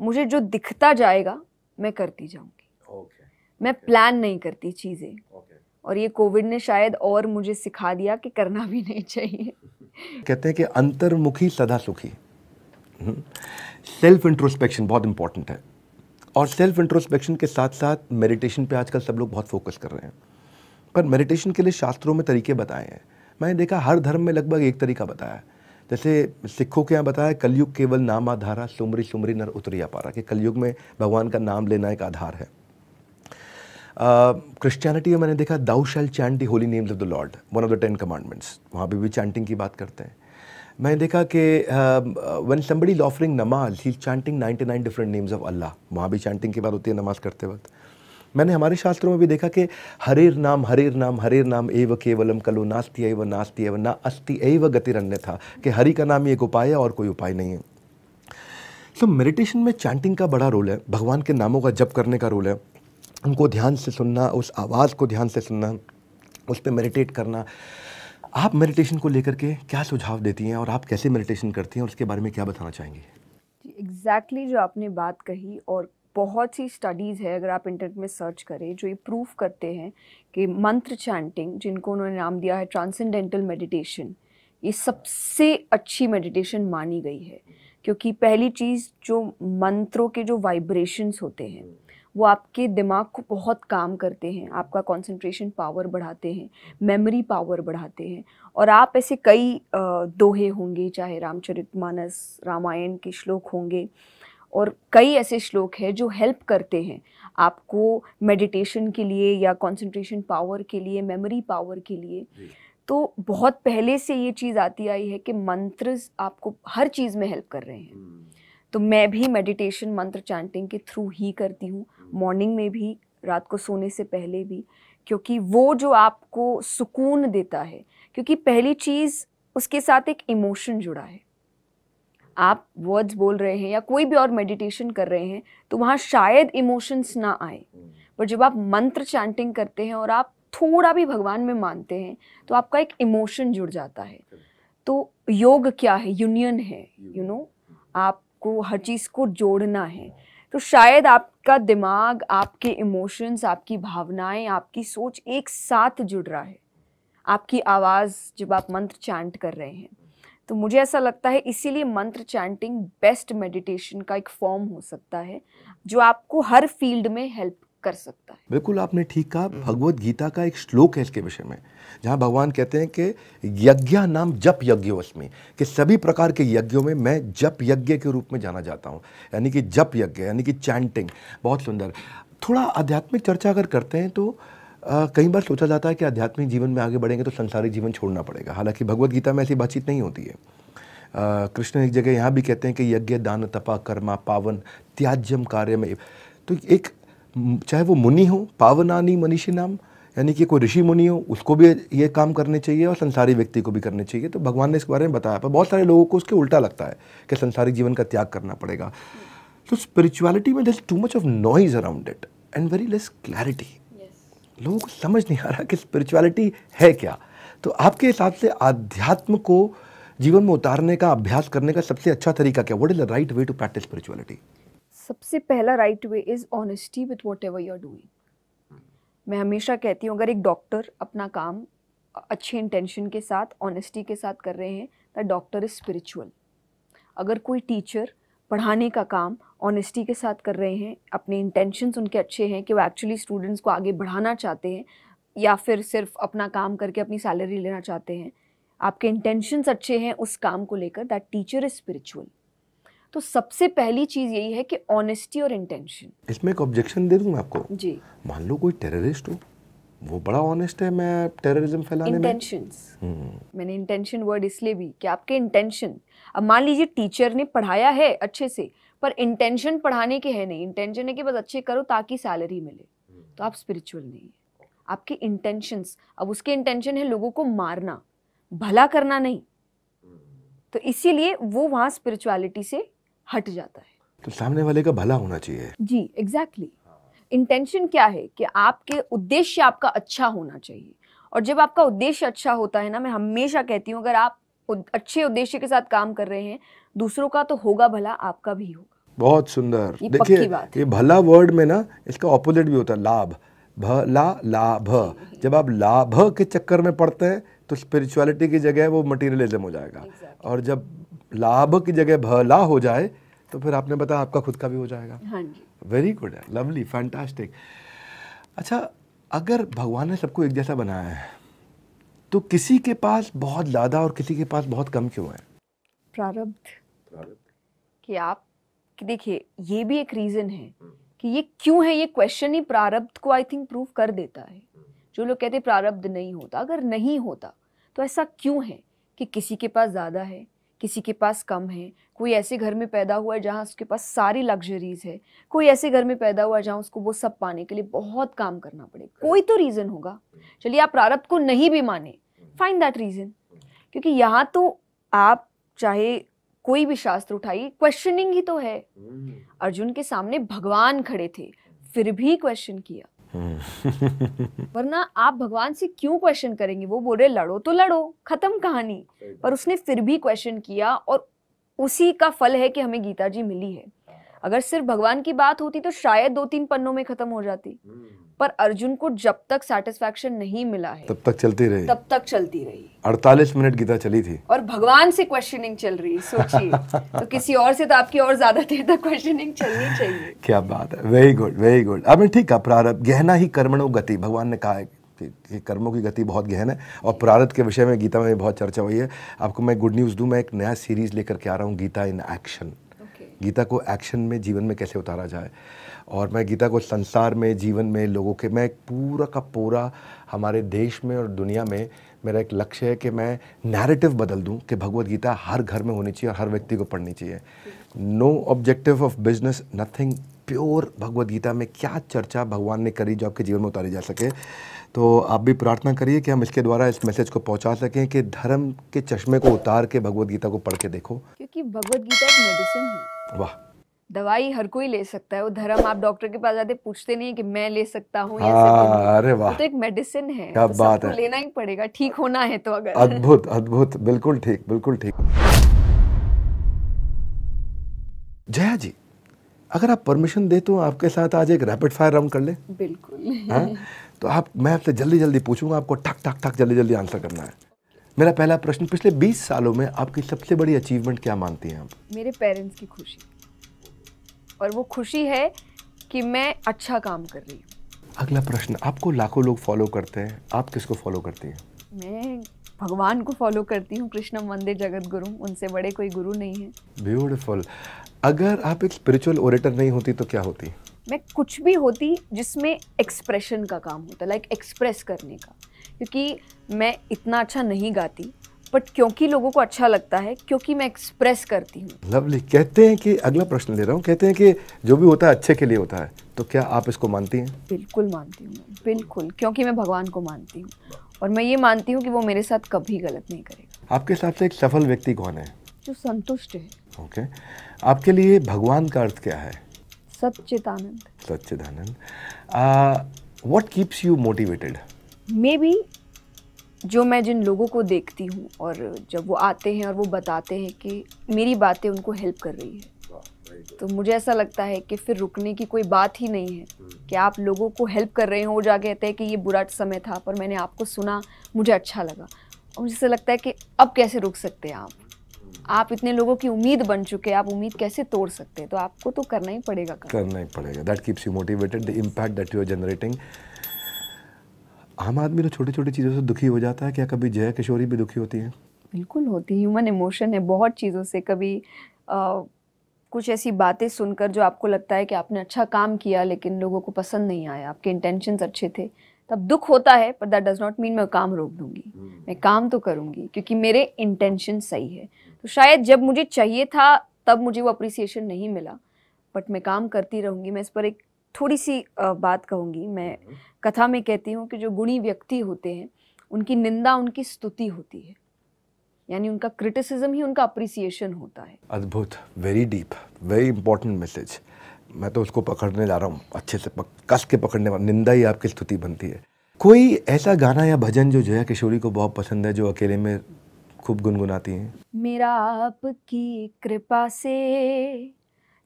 मुझे जो दिखता जाएगा मैं करती जाऊंगी okay. मैं प्लान नहीं करती चीज़ें okay. और ये कोविड ने शायद और मुझे सिखा दिया कि करना भी नहीं चाहिए कहते हैं कि अंतर्मुखी सदा सुखी सेल्फ हम्म। इंट्रोस्पेक्शन बहुत इंपॉर्टेंट है और सेल्फ इंट्रोस्पेक्शन के साथ साथ मेडिटेशन पे आजकल सब लोग बहुत फोकस कर रहे हैं पर मेडिटेशन के लिए शास्त्रों में तरीके बताए हैं मैंने देखा हर धर्म में लगभग एक तरीका बताया है जैसे सिखों के यहाँ बताया कलयुग केवल नाम आधारा सुमरी सुमरी नर उतरिया पारा कि कलयुग में भगवान का नाम लेना एक आधार है क्रिश्चियनिटी uh, में मैंने देखा thou shall chant the holy names of the Lord one of the ten commandments वहाँ पर भी चैंटिंग की बात करते हैं मैंने देखा कि one somebody offering namaz he chanting 99 different names of Allah वहाँ भी चैंटिंग के बाद होती है नमाज करते वक्त मैंने हमारे शास्त्रों में भी देखा कि हरेर नाम हरेर नाम हरेर नाम एव केवलम कलो नास्ति एव नास्ति एव ना अस्ति एव गतिरण्य था कि हरि का नाम एक उपाय है और कोई उपाय नहीं है सो so, मेडिटेशन में चैंटिंग का बड़ा रोल है भगवान के नामों का जप करने का रोल है उनको ध्यान से सुनना उस आवाज़ को ध्यान से सुनना उस पर मेडिटेट करना आप मेडिटेशन को लेकर के क्या सुझाव देती हैं और आप कैसे मेडिटेशन करती हैं और उसके बारे में क्या बताना चाहेंगी एग्जैक्टली जो आपने बात कही और बहुत सी स्टडीज़ है अगर आप इंटरनेट में सर्च करें जो ये प्रूफ करते हैं कि मंत्र चैंटिंग जिनको उन्होंने नाम दिया है ट्रांसेंडेंटल मेडिटेशन ये सबसे अच्छी मेडिटेशन मानी गई है क्योंकि पहली चीज़ जो मंत्रों के जो वाइब्रेशंस होते हैं वो आपके दिमाग को बहुत काम करते हैं आपका कंसंट्रेशन पावर बढ़ाते हैं मेमोरी पावर बढ़ाते हैं और आप ऐसे कई दोहे होंगे चाहे रामचरितमानस रामायण के श्लोक होंगे और कई ऐसे श्लोक हैं जो हेल्प करते हैं आपको मेडिटेशन के लिए या कंसंट्रेशन पावर के लिए मेमोरी पावर के लिए तो बहुत पहले से ये चीज़ आती आई है कि मंत्र आपको हर चीज़ में हेल्प कर रहे हैं हम्म। तो मैं भी मेडिटेशन मंत्र चैंटिंग के थ्रू ही करती हूँ मॉर्निंग hmm. में भी रात को सोने से पहले भी क्योंकि वो जो आपको सुकून देता है क्योंकि पहली चीज़ उसके साथ एक इमोशन जुड़ा है आप वर्ड्स बोल रहे हैं या कोई भी और मेडिटेशन कर रहे हैं तो वहाँ शायद इमोशंस ना आए hmm. पर जब आप मंत्र चैंटिंग करते हैं और आप थोड़ा भी भगवान में मानते हैं तो आपका एक इमोशन जुड़ जाता है तो योग क्या है यूनियन है you you know know? Hmm. आप आपको हर चीज़ को जोड़ना है तो शायद आपका दिमाग आपके इमोशंस आपकी भावनाएं आपकी सोच एक साथ जुड़ रहा है आपकी आवाज़ जब आप मंत्र चैंट कर रहे हैं तो मुझे ऐसा लगता है इसीलिए मंत्र चैंटिंग बेस्ट मेडिटेशन का एक फॉर्म हो सकता है जो आपको हर फील्ड में हेल्प कर सकता है बिल्कुल आपने ठीक कहा भगवत गीता का एक श्लोक है इसके विषय में जहाँ भगवान कहते हैं कि यज्ञ नाम जप यज्ञ उसमें कि सभी प्रकार के यज्ञों में मैं जप यज्ञ के रूप में जाना जाता हूँ यानी कि जप यज्ञ यानी कि चैंटिंग बहुत सुंदर थोड़ा आध्यात्मिक चर्चा अगर करते हैं तो कई बार सोचा जाता है कि आध्यात्मिक जीवन में आगे बढ़ेंगे तो संसारिक जीवन छोड़ना पड़ेगा हालांकि भगवत गीता में ऐसी बातचीत नहीं होती है कृष्ण एक जगह यहाँ भी कहते हैं कि यज्ञ दान तपा कर्मा पावन त्याज्यम कार्य में तो एक चाहे वो मुनि हो पावनानी मनीषी नाम यानी कि कोई ऋषि मुनि हो उसको भी ये काम करने चाहिए और संसारी व्यक्ति को भी करने चाहिए तो भगवान ने इसके बारे में बताया पर बहुत सारे लोगों को उसके उल्टा लगता है कि संसारिक जीवन का त्याग करना पड़ेगा तो स्पिरिचुअलिटी में there's too much of noise around it and very less clarity लोगों को समझ नहीं आ रहा कि स्पिरिचुअलिटी है क्या तो आपके हिसाब से आध्यात्म को जीवन में उतारने का अभ्यास करने का सबसे अच्छा तरीका क्या what is the right way to practise spirituality सबसे पहला right way is honesty with whatever you are doing मैं हमेशा कहती हूँ अगर एक डॉक्टर अपना काम अच्छे इंटेंशन के साथ ऑनेस्टी के साथ कर रहे हैं द डॉक्टर इज़ स्पिरिचुअल अगर कोई टीचर पढ़ाने का काम ऑनेस्टी के साथ कर रहे हैं अपने इंटेंशंस उनके अच्छे हैं कि वो एक्चुअली स्टूडेंट्स को आगे बढ़ाना चाहते हैं या फिर सिर्फ अपना काम करके अपनी सैलरी लेना चाहते हैं आपके इंटेंशंस अच्छे हैं उस काम को लेकर दैट टीचर इज़ स्पिरिचुअल तो सबसे पहली चीज यही है कि ऑनेस्टी और इंटेंशन इसमें एक ऑब्जेक्शन दे दूँ आपको जी मान लो कोई टेररिस्ट हो वो बड़ा ऑनेस्ट है मैं टेररिज्म फैलाने intentions. में हम्म। मैंने इंटेंशन वर्ड इसलिए भी कि आपके इंटेंशन अब मान लीजिए टीचर ने पढ़ाया है अच्छे से पर इंटेंशन पढ़ाने के है नहीं इंटेंशन है कि बस अच्छे करो ताकि सैलरी मिले हम्म। तो आप स्पिरिचुअल नहीं आपके इंटेंशंस अब उसके इंटेंशन है लोगों को मारना भला करना नहीं हम्म। तो इसीलिए वो वहाँ स्पिरिचुअलिटी से हट जाता है तो सामने वाले का भला होना चाहिए जी एग्जैक्टली exactly. इंटेंशन क्या है कि आपके उद्देश्य आपका अच्छा होना चाहिए और जब आपका उद्देश्य अच्छा होता है ना मैं हमेशा कहती हूँ अगर आप अच्छे उद्देश्य के साथ काम कर रहे हैं दूसरों का तो होगा भला आपका भी होगा बहुत सुंदर देखिए ये भला वर्ड में ना इसका ऑपोजिट भी होता है लाभ भ ला लाभ जब आप लाभ के चक्कर में पड़ते हैं तो स्पिरिचुअलिटी की जगह वो मटेरियलिज्म हो जाएगा exactly. और जब लाभ की जगह भला हो जाए तो फिर आपने बताया आपका खुद का भी हो जाएगा हाँ जी वेरी गुड है लवली फैंटास्टिक अच्छा अगर भगवान ने सबको एक जैसा बनाया है तो किसी के पास बहुत ज़्यादा और किसी के पास बहुत कम क्यों है प्रारब्ध कि आप देखिए ये भी एक रीज़न है कि ये क्यों है ये क्वेश्चन ही प्रारब्ध को आई थिंक प्रूव कर देता है जो लोग कहते प्रारब्ध नहीं होता अगर नहीं होता तो ऐसा क्यों है कि किसी के पास ज़्यादा है किसी के पास कम है कोई ऐसे घर में पैदा हुआ है जहाँ उसके पास सारी लग्जरीज है कोई ऐसे घर में पैदा हुआ है जहाँ उसको वो सब पाने के लिए बहुत काम करना पड़ेगा कोई तो रीज़न होगा चलिए आप प्रारब्ध को नहीं भी माने फाइंड दैट रीज़न क्योंकि यहाँ तो आप चाहे कोई भी शास्त्र उठाइए क्वेश्चनिंग ही तो है हम्म। अर्जुन के सामने भगवान खड़े थे फिर भी क्वेश्चन किया [LAUGHS] वरना आप भगवान से क्यों क्वेश्चन करेंगे वो बोल रहे लड़ो तो लड़ो खत्म कहानी पर उसने फिर भी क्वेश्चन किया और उसी का फल है कि हमें गीता जी मिली है अगर सिर्फ भगवान की बात होती तो शायद दो तीन पन्नों में खत्म हो जाती हम्म। पर अर्जुन को जब तक सेटिस्फेक्शन नहीं मिला है तब तक चलती रही तब तक चलती रही अड़तालीस मिनट गीता चली थी और भगवान से क्वेश्चनिंग चल रही सोचिए [LAUGHS] तो किसी और से तो आपकी और ज्यादा देर तक क्वेश्चनिंग चलनी चाहिए क्या बात है वेरी गुड वेरी गुड अब ठीक है प्रारंभ गहना ही कर्मणों गति भगवान ने कहा है कि कर्मों की गति बहुत गहन है और प्रारत के विषय में गीता में बहुत चर्चा हुई है आपको मैं गुड न्यूज़ दूँ मैं एक नया सीरीज़ लेकर के आ रहा हूँ Gita in action okay. Gita को एक्शन में जीवन में कैसे उतारा जाए और मैं गीता को संसार में जीवन में लोगों के मैं पूरा का पूरा हमारे देश में और दुनिया में मेरा एक लक्ष्य है कि मैं नैरेटिव बदल दूं कि भगवत गीता हर घर में होनी चाहिए और हर व्यक्ति को पढ़नी चाहिए no objective of business nothing pure Bhagavad Gita में क्या चर्चा भगवान ने करी जो आपके जीवन में उतारी जा सके तो आप भी प्रार्थना करिए कि हम इसके द्वारा इस मैसेज को पहुंचा सकें कि धर्म के चश्मे को उतार के भगवत गीता को पढ़ के देखो क्योंकि भगवत गीता एक मेडिसिन है वाह दवाई हर कोई ले सकता है वो धर्म आप डॉक्टर के पास जाते पूछते नहीं है कि मैं ले सकता हूँ हाँ, अरे वाह तो एक मेडिसिन है क्या तो बात है लेना ही पड़ेगा ठीक होना है तो अगर अद्भुत अद्भुत बिल्कुल ठीक बिल्कुल ठीक जया जी अगर आप परमिशन दे तो आपके साथ आज एक रैपिड फायर राउंड कर ले बिल्कुल हा? तो आप मैं आपसे जल्दी जल्दी पूछूंगा आपको ठक ठक ठक जल्दी जल्दी आंसर करना है मेरा पहला प्रश्न पिछले 20 सालों में आपकी सबसे बड़ी अचीवमेंट क्या मानती हैं आप मेरे पेरेंट्स की खुशी और वो खुशी है कि मैं अच्छा काम कर रही हूँ अगला प्रश्न आपको लाखों लोग फॉलो करते हैं आप किसको फॉलो करती हैं मैं भगवान को फॉलो करती हूँ कृष्ण मंदिर जगत गुरु उनसे बड़े कोई गुरु नहीं है ब्यूटिफुल अगर आप एक स्पिरिचुअल ओरेटर नहीं होती तो क्या होती मैं कुछ भी होती जिसमें एक्सप्रेशन का काम होता लाइक एक्सप्रेस करने का क्योंकि मैं इतना अच्छा नहीं गाती बट क्योंकि लोगों को अच्छा लगता है क्योंकि मैं एक्सप्रेस करती हूँ लवली कहते हैं कि अगला प्रश्न ले रहा हूँ कहते हैं कि जो भी होता है अच्छे के लिए होता है तो क्या आप इसको मानती हैं बिल्कुल मानती हूँ बिल्कुल क्योंकि मैं भगवान को मानती हूँ और मैं ये मानती हूँ कि वो मेरे साथ कभी गलत नहीं करेगा आपके हिसाब से एक सफल व्यक्ति कौन है जो संतुष्ट है ओके आपके लिए भगवान का अर्थ क्या है सच्चिदानंद सच्चिदानंद what keeps you motivated maybe जो मैं जिन लोगों को देखती हूँ और जब वो आते हैं और वो बताते हैं कि मेरी बातें उनको हेल्प कर रही है तो मुझे ऐसा लगता है कि फिर रुकने की कोई बात ही नहीं है हम्म। कि आप लोगों को हेल्प कर रहे हो जा कहते हैं कि ये बुरा समय था पर मैंने आपको सुना मुझे अच्छा लगा और मुझे ऐसा लगता है कि अब कैसे रुक सकते हैं आप हम्म। आप इतने लोगों की उम्मीद बन चुके हैं आप उम्मीद कैसे तोड़ सकते हैं तो आपको तो करना ही पड़ेगा करना, करना ही पड़ेगा that keeps you motivated the impact that you are generating आम आदमी तो छोटी छोटी चीज़ों से दुखी हो जाता है क्या कभी जय किशोरी भी दुखी होती है बिल्कुल होती है ह्यूमन इमोशन है बहुत चीज़ों से कभी आ, कुछ ऐसी बातें सुनकर जो आपको लगता है कि आपने अच्छा काम किया लेकिन लोगों को पसंद नहीं आया आपके इंटेंशन अच्छे थे तब दुख होता है पर दैट डज़ नॉट मीन मैं काम रोक दूंगी हम्म। मैं काम तो करूंगी क्योंकि मेरे इंटेंशन सही है तो शायद जब मुझे चाहिए था तब मुझे वो अप्रिसिएशन नहीं मिला बट मैं काम करती रहूंगी मैं इस पर एक थोड़ी सी बात कहूँगी मैं हम्म। कथा में कहती हूँ कि जो गुणी व्यक्ति होते हैं उनकी निंदा उनकी स्तुति होती है यानी उनका क्रिटिसिज्म ही उनका अप्रिसिएशन होता है अद्भुत very deep very important message मैं तो उसको पकड़ने जा रहा हूँ अच्छे से कस के पकड़ने वाला निंदा ही आपकी स्तुति बनती है कोई ऐसा गाना या भजन जो जया किशोरी को बहुत पसंद है जो अकेले में खूब गुनगुनाती हैं मेरा आपकी कृपा से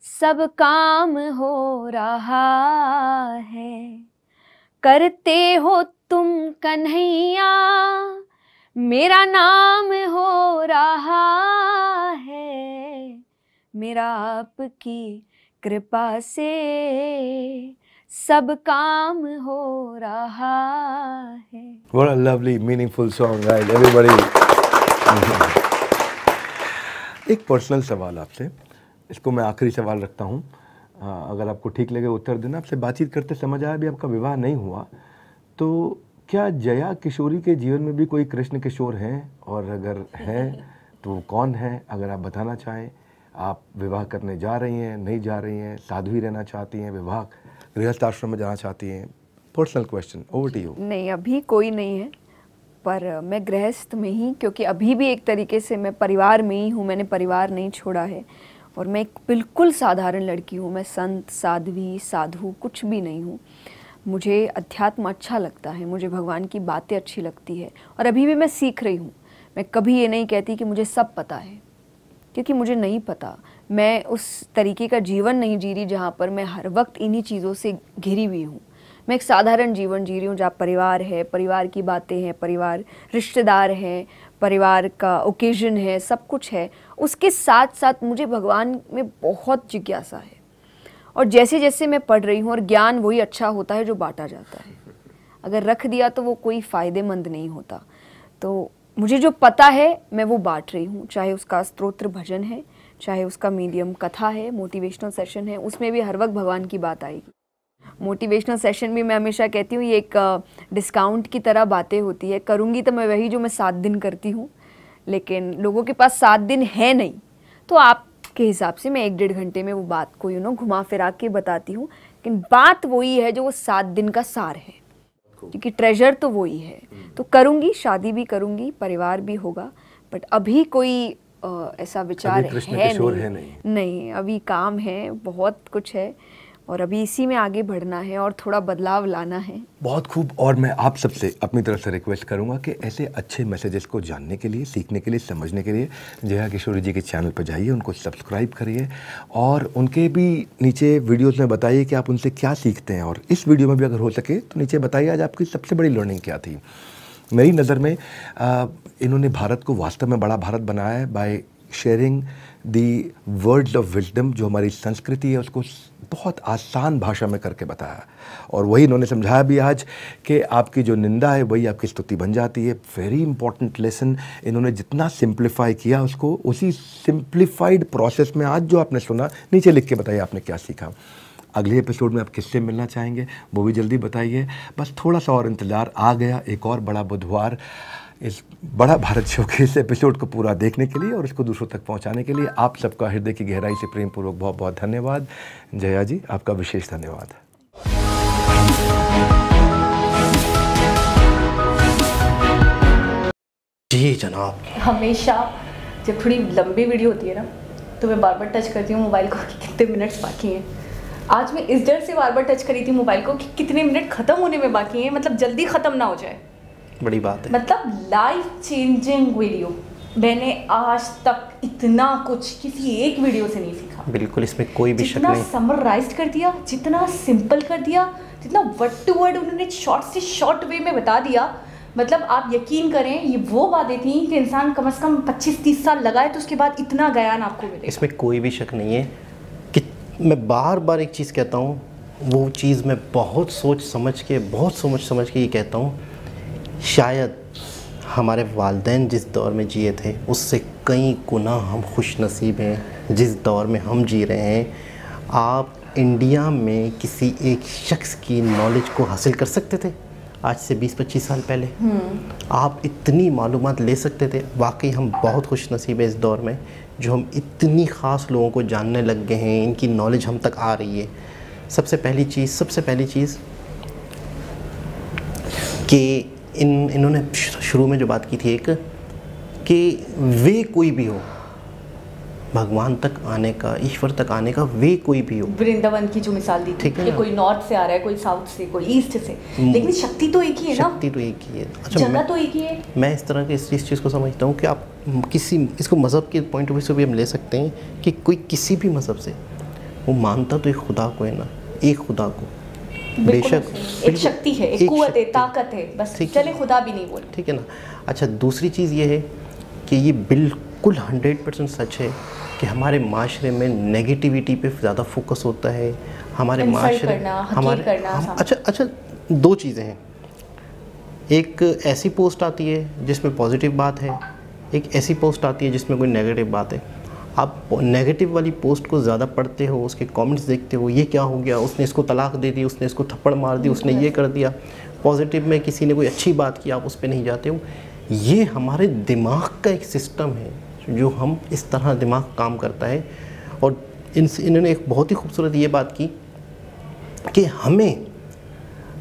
सब काम हो रहा है करते हो तुम कन्हैया मेरा नाम हो रहा है मेरा आपकी कृपा से सब काम हो रहा है What a lovely, meaningful song, right? Everybody. [LAUGHS] एक पर्सनल सवाल आपसे इसको मैं आखिरी सवाल रखता हूँ अगर आपको ठीक लगे उत्तर देना आपसे बातचीत करते समझ आया भी आपका विवाह नहीं हुआ तो क्या जया किशोरी के जीवन में भी कोई कृष्ण किशोर हैं और अगर हैं तो वो कौन है अगर आप बताना चाहें आप विवाह करने जा रही हैं नहीं जा रही हैं साध्वी रहना चाहती हैं विवाह गृहस्थ आश्रम में जाना चाहती हैं personal question over to you नहीं अभी कोई नहीं है पर मैं गृहस्थ में ही क्योंकि अभी भी एक तरीके से मैं परिवार में ही हूँ मैंने परिवार नहीं छोड़ा है और मैं एक बिल्कुल साधारण लड़की हूँ मैं संत साध्वी साधु कुछ भी नहीं हूँ मुझे अध्यात्म अच्छा लगता है मुझे भगवान की बातें अच्छी लगती है और अभी भी मैं सीख रही हूँ मैं कभी ये नहीं कहती कि मुझे सब पता है क्योंकि मुझे नहीं पता मैं उस तरीके का जीवन नहीं जी रही जहाँ पर मैं हर वक्त इन्हीं चीज़ों से घिरी हुई हूँ मैं एक साधारण जीवन जी रही हूँ जहाँ परिवार है परिवार की बातें हैं परिवार रिश्तेदार हैं परिवार का ओकेजन है सब कुछ है उसके साथ साथ मुझे भगवान में बहुत जिज्ञासा है और जैसे जैसे मैं पढ़ रही हूँ और ज्ञान वही अच्छा होता है जो बांटा जाता है अगर रख दिया तो वो कोई फ़ायदेमंद नहीं होता तो मुझे जो पता है मैं वो बांट रही हूँ चाहे उसका स्त्रोत्र भजन है चाहे उसका मीडियम कथा है मोटिवेशनल सेशन है उसमें भी हर वक्त भगवान की बात आएगी मोटिवेशनल सेशन भी मैं हमेशा कहती हूँ ये एक डिस्काउंट की तरह बातें होती है करूँगी तो मैं वही जो मैं सात दिन करती हूँ लेकिन लोगों के पास सात दिन है नहीं तो आपके हिसाब से मैं एक डेढ़ घंटे में वो बात को यू नो घुमा फिरा के बताती हूँ लेकिन बात वही है जो वो सात दिन का सार है क्योंकि ट्रेजर तो वही है तो करूँगी शादी भी करूँगी परिवार भी होगा बट अभी कोई ऐसा विचार है, है नहीं।, नहीं नहीं अभी काम है बहुत कुछ है और अभी इसी में आगे बढ़ना है और थोड़ा बदलाव लाना है बहुत खूब और मैं आप सबसे अपनी तरफ से रिक्वेस्ट करूंगा कि ऐसे अच्छे मैसेजेस को जानने के लिए सीखने के लिए समझने के लिए जया किशोरी जी के चैनल पर जाइए उनको सब्सक्राइब करिए और उनके भी नीचे वीडियोज़ में बताइए कि आप उनसे क्या सीखते हैं और इस वीडियो में भी अगर हो सके तो नीचे बताइए आज आपकी सबसे बड़ी लर्निंग क्या थी मेरी नज़र में इन्होंने भारत को वास्तव में बड़ा भारत बनाया है by sharing the world of wisdom जो हमारी संस्कृति है उसको बहुत आसान भाषा में करके बताया और वही इन्होंने समझाया भी आज कि आपकी जो निंदा है वही आपकी स्तुति बन जाती है वेरी इंपॉर्टेंट लेसन इन्होंने जितना सिंप्लीफाई किया उसको उसी सिंप्लीफाइड प्रोसेस में आज जो आपने सुना नीचे लिख के बताइए आपने क्या सीखा अगले एपिसोड में आप किससे मिलना चाहेंगे वो भी जल्दी बताइए बस थोड़ा सा और इंतज़ार आ गया एक और बड़ा बुधवार इस बड़ा भारत इस एपिसोड को पूरा देखने के लिए और इसको दूसरों तक पहुंचाने के लिए आप सबका हृदय की गहराई से प्रेम पूर्वक बहुत बहुत धन्यवाद जया जी आपका विशेष धन्यवाद जी जनाब हमेशा जब थोड़ी लंबी वीडियो होती है ना तो मैं बार बार टच करती हूँ मोबाइल को कि कितने मिनट्स बाकी हैं आज मैं इस डर से बार बार टच करी थी मोबाइल को कि कितने मिनट ख़त्म होने में बाकी हैं मतलब जल्दी ख़त्म ना हो जाए बड़ी बात है मतलब लाइफ चेंजिंग वीडियो मैंने आज तक इतना कुछ किसी एक वीडियो से नहीं सीखा बिल्कुल इसमें कोई भी जितना समराइज कर दिया जितना सिंपल कर दिया जितना वर्ड टू वर्ड उन्होंने शॉर्ट से शॉर्ट वे में बता दिया मतलब आप यकीन करें ये वो बातें थी कि इंसान कम से कम 25-30 साल लगाए तो उसके बाद इतना ज्ञान आपको मिले इसमें कोई भी शक नहीं है कि मैं बार बार एक चीज़ कहता हूँ वो चीज़ मैं बहुत सोच समझ के बहुत सोच समझ के ये कहता हूँ शायद हमारे वालदेन जिस दौर में जिए थे उससे कई गुना हम खुश नसीब हैं जिस दौर में हम जी रहे हैं आप इंडिया में किसी एक शख्स की नॉलेज को हासिल कर सकते थे आज से 20-25 साल पहले हम्म। आप इतनी मालूम ले सकते थे वाकई हम बहुत खुश नसीब है इस दौर में जो हम इतनी ख़ास लोगों को जानने लग गए हैं इनकी नॉलेज हम तक आ रही है सबसे पहली चीज़ सबसे पहली चीज़ कि इन इन्होंने शुरू में जो बात की थी एक कि वे कोई भी हो भगवान तक आने का ईश्वर तक आने का वे कोई भी हो वृंदावन की जो मिसाल दी थी कि कोई नॉर्थ से आ रहा है कोई साउथ से कोई ईस्ट से लेकिन शक्ति तो एक ही है ना शक्ति तो एक ही है अच्छा जगह तो एक ही है मैं इस तरह के इस, चीज़ को समझता हूँ कि आप किसी इसको मज़हब के पॉइंट ऑफ व्यू से भी हम ले सकते हैं कि कोई किसी भी मज़हब से वो मानता तो एक खुदा को है ना एक खुदा को बेशक एक शक्ति है एक कुत है ताकत है बस चले खुदा भी नहीं बोले ठीक है ना अच्छा दूसरी चीज़ ये है कि ये बिल्कुल हंड्रेड परसेंट सच है कि हमारे माशरे में नेगेटिविटी पे ज़्यादा फोकस होता है हमारे माशरे हमारे करना, हम, अच्छा अच्छा दो चीज़ें हैं एक ऐसी पोस्ट आती है जिसमें पॉजिटिव बात है एक ऐसी पोस्ट आती है जिसमें कोई नेगेटिव बात है आप नेगेटिव वाली पोस्ट को ज़्यादा पढ़ते हो उसके कमेंट्स देखते हो ये क्या हो गया उसने इसको तलाक दे दी उसने इसको थप्पड़ मार दी उसने ये कर दिया पॉजिटिव में किसी ने कोई अच्छी बात की आप उस पर नहीं जाते हो ये हमारे दिमाग का एक सिस्टम है जो हम इस तरह दिमाग काम करता है और इन इन्होंने एक बहुत ही खूबसूरत ये बात की कि हमें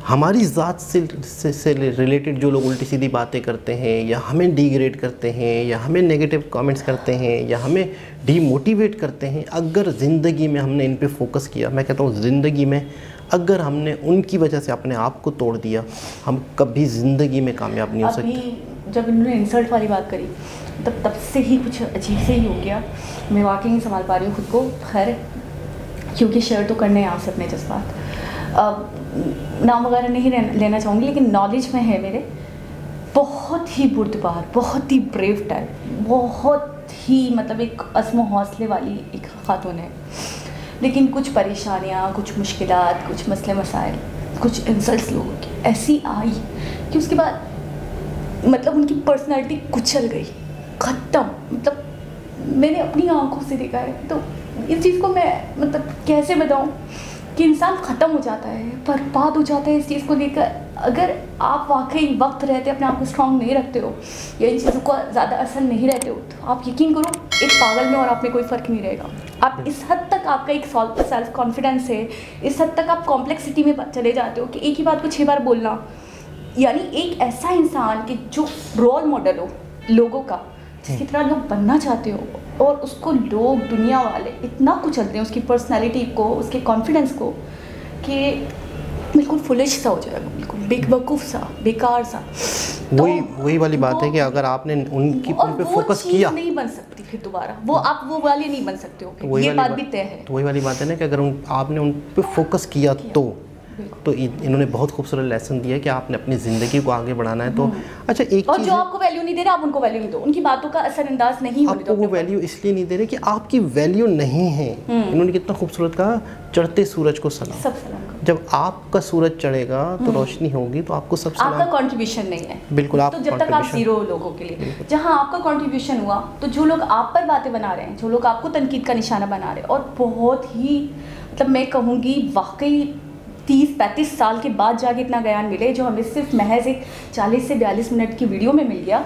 हमारी ज़ात से से, से रिलेटेड जो लोग उल्टी सीधी बातें करते हैं या हमें डिग्रेड करते हैं या हमें नेगेटिव कमेंट्स करते हैं या हमें डीमोटिवेट करते हैं अगर ज़िंदगी में हमने इन पर फोकस किया मैं कहता हूँ ज़िंदगी में अगर हमने उनकी वजह से अपने आप को तोड़ दिया हम कभी ज़िंदगी में कामयाब नहीं हो सकते जब इन्होंने इंसल्ट वाली बात करी तब तब से ही कुछ अजीब से ही हो गया मैं वाकई नहीं संभाल पा रही हूँ खुद को खैर क्योंकि शेयर तो करने हैं आप अपने जज्बात नाम वगैरह नहीं लेना चाहूँगी लेकिन नॉलेज में है मेरे बहुत ही बुर्दबार बहुत ही ब्रेव टाइप बहुत ही मतलब एक असम हौसले वाली एक खातून है लेकिन कुछ परेशानियाँ कुछ मुश्किल कुछ मसले मसाइल कुछ इंसल्ट लोगों की ऐसी आई कि उसके बाद मतलब उनकी पर्सनैलिटी कुचल गई ख़त्म मतलब मैंने अपनी आंखों से देखा है तो इस चीज़ को मैं मतलब कैसे बताऊँ कि इंसान ख़त्म हो जाता है बर्बाद हो जाता है इस चीज़ को लेकर अगर आप वाकई वक्त रहते अपने आप को स्ट्रांग नहीं रखते हो या इन चीज़ों का ज़्यादा असर नहीं रहते हो तो आप यकीन करो एक पागल में और आप में कोई फ़र्क नहीं रहेगा आप इस हद तक आपका एक सॉल्व सेल्फ कॉन्फिडेंस है इस हद तक आप कॉम्प्लेक्सिटी में चले जाते हो कि एक ही बात को छः बार बोलना यानी एक ऐसा इंसान कि जो रोल मॉडल हो लोगों का जिसकी तरह लोग बनना चाहते हो और उसको लोग दुनिया वाले इतना कुचलते हैं उसकी पर्सनैलिटी को उसके कॉन्फिडेंस को कि बिल्कुल फुलिश सा हो जाएगा बिल्कुल बेवकूफ़ सा बेकार सा तो वही तो वही वाली बात है कि अगर आपने उनकी पे फोकस किया नहीं बन सकती फिर दोबारा वो हम्म। आप वो वाली नहीं बन सकते हो ये बात भी तय है तो वही वाली बात है ना कि अगर उन आपने उन पे फोकस किया, किया। तो तो इन्होंने बहुत खूबसूरत लेसन दिया कि आपने अपनी ज़िंदगी को आगे बढ़ाना है तो हम्म। अच्छा एक और जो आपको वैल्यू नहीं दे रहे आप उनको वैल्यू नहीं दो उनकी बातों का असर अंदाज नहीं आपको वो वैल्यू इसलिए नहीं दे रहे कि आपकी वैल्यू नहीं है हम्म। इन्होंने कितना खूबसूरत कहा चढ़ते सूरज को सलाम सब सलाम जब आपका सूरज चढ़ेगा तो हम्म। रोशनी होगी तो आपको सबसे आपका कंट्रीब्यूशन नहीं है बिल्कुल आप तो जब तक आप जीरो लोगों के लिए जहां आपका कंट्रीब्यूशन हुआ तो जो लोग आप पर बातें बना रहे हैं जो लोग आपको तनकीद का निशाना बना रहे हैं और बहुत ही मतलब मैं कहूँगी वाकई तीस पैंतीस साल के बाद जाके इतना ज्ञान मिले जो हमें सिर्फ महज एक चालीस से बयालीस मिनट की वीडियो में मिल गया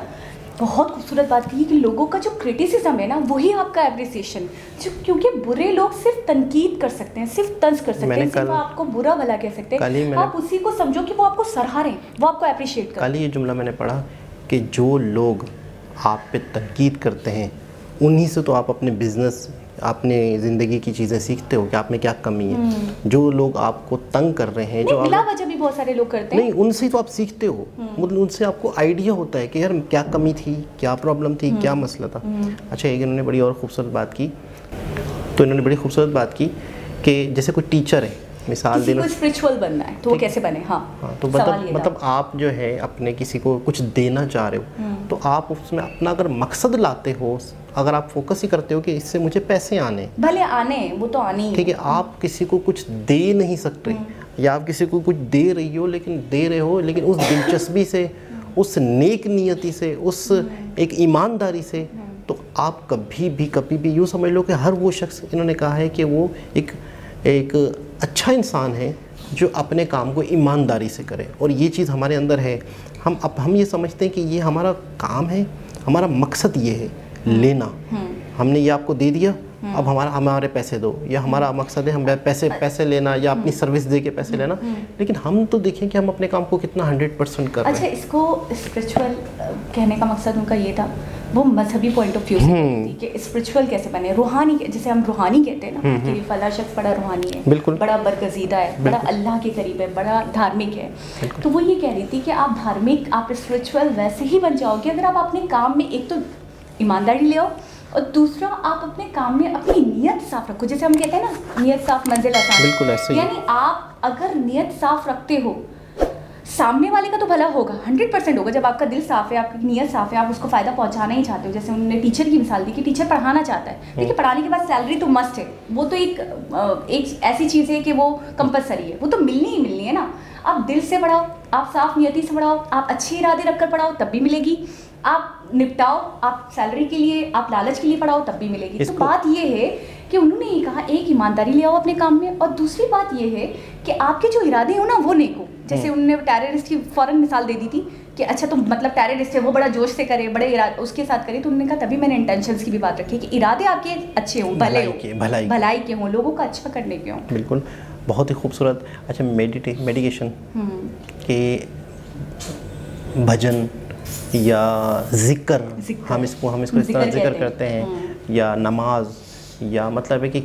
बहुत खूबसूरत बात थी कि लोगों का जो क्रिटिसिज्म है ना वही आपका एप्रिसिएशन जो क्योंकि बुरे लोग सिर्फ तनकीद कर सकते हैं सिर्फ तंज कर सकते हैं सिर्फ आपको बुरा भला कह सकते हैं आप उसी को समझो कि वो आपको सराह रहे वो आपको अप्रिशिएट कर ये जुमला मैंने पढ़ा कि जो लोग आप पे तनकीद करते हैं उन्हीं से तो आप अपने बिजनेस आपने ज़िंदगी की चीज़ें सीखते हो कि आप में क्या कमी है हम्म। जो लोग आपको तंग कर रहे हैं जो आप भी बहुत सारे लोग करते हैं नहीं उनसे तो आप सीखते हो हम्म। मतलब उनसे आपको आइडिया होता है कि यार क्या कमी थी क्या प्रॉब्लम थी क्या हम्म। मसला था अच्छा एक इन्होंने बड़ी और खूबसूरत बात की तो इन्होंने बड़ी खूबसूरत बात की कि जैसे कोई टीचर है मिसाल देना स्पिरिचुअल बनना है तो वो कैसे बने हाँ, हाँ तो मतलब मतलब आप जो है अपने किसी को कुछ देना चाह रहे हो तो आप उसमें अपना अगर मकसद लाते हो अगर आप फोकस ही करते हो कि इससे मुझे पैसे आने भले आने वो तो आने ठीक है आप किसी को कुछ दे नहीं सकते हम्म। या आप किसी को कुछ दे रही हो लेकिन दे रहे हो लेकिन उस दिलचस्पी से हम्म। उस नेक नियति से उस हम्म। एक ईमानदारी से तो आप कभी भी कभी भी यूँ समझ लो कि हर वो शख्स इन्होंने कहा है कि वो एक एक अच्छा इंसान है जो अपने काम को ईमानदारी से करे और ये चीज़ हमारे अंदर है हम अब हम ये समझते हैं कि ये हमारा काम है हमारा मकसद ये है लेना हम्म। हमने ये आपको दे दिया हम्म। अब हमारा हमारे पैसे दो या हमारा हम्म। मकसद है हम पैसे पैसे लेना या अपनी सर्विस दे के पैसे लेना लेकिन हम तो देखें कि हम अपने काम को कितना हंड्रेड परसेंट कर अच्छा इसको स्पिरिचुअल कहने का मकसद उनका ये था वो मजहबी पॉइंट ऑफ व्यू कि स्पिरिचुअल कैसे बने रूहानी जैसे हम रूहानी कहते हैं ना कि फला शख्स बड़ा रूहानी है बिल्कुल बड़ा बरगजीदा है बड़ा अल्लाह के करीब है बड़ा धार्मिक है तो वो ये कह रही थी कि आप धार्मिक आप स्पिरिचुअल वैसे ही बन जाओगे अगर आप अपने काम में एक तो ईमानदारी ले आओ और दूसरा आप अपने काम में अपनी नीयत साफ रखो जैसे हम कहते हैं ना नीयत साफ मंजिल आसान बिल्कुल ऐसे यानी आप अगर नीयत साफ रखते हो सामने वाले का तो भला होगा हंड्रेड परसेंट होगा जब आपका दिल साफ है आपकी नीयत साफ है आप उसको फ़ायदा पहुंचाना ही चाहते हो जैसे उन्होंने टीचर की मिसाल दी कि टीचर पढ़ाना चाहता है हम्म। देखिए पढ़ाने के बाद सैलरी तो मस्ट है वो तो एक एक ऐसी चीज़ है कि वो कंपलसरी है वो तो मिलनी ही मिलनी है ना आप दिल से पढ़ाओ आप साफ नियति से पढ़ाओ आप अच्छे इरादे रखकर पढ़ाओ तब भी मिलेगी आप निपटाओ आप सैलरी के लिए आप लालच के लिए पढ़ाओ तब भी मिलेगी तो बात यह है कि उन्होंने ये कहा एक ईमानदारी ले आओ अपने काम में और दूसरी बात यह है कि आपके जो इरादे हो ना वो नेको जैसे हम्म। उन्होंने टेररिस्ट की फ़ौरन मिसाल दे दी थी कि अच्छा तो मतलब टेररिस्ट है वो बड़ा जोश से करे बड़े उसके साथ करे तो उन्होंने कहा तभी मैंने इंटेंशन की भी बात रखी कि इरादे आपके अच्छे हों भले हों भलाई भलाई के हों लोगों का अच्छा करने के हों बिल्कुल बहुत ही खूबसूरत अच्छा मेडिटे मेडिकेशन हम्म। के भजन या जिक्र हम इसको हम इसको इस तरह जिक्र करते हैं हाँ। या नमाज या मतलब है कि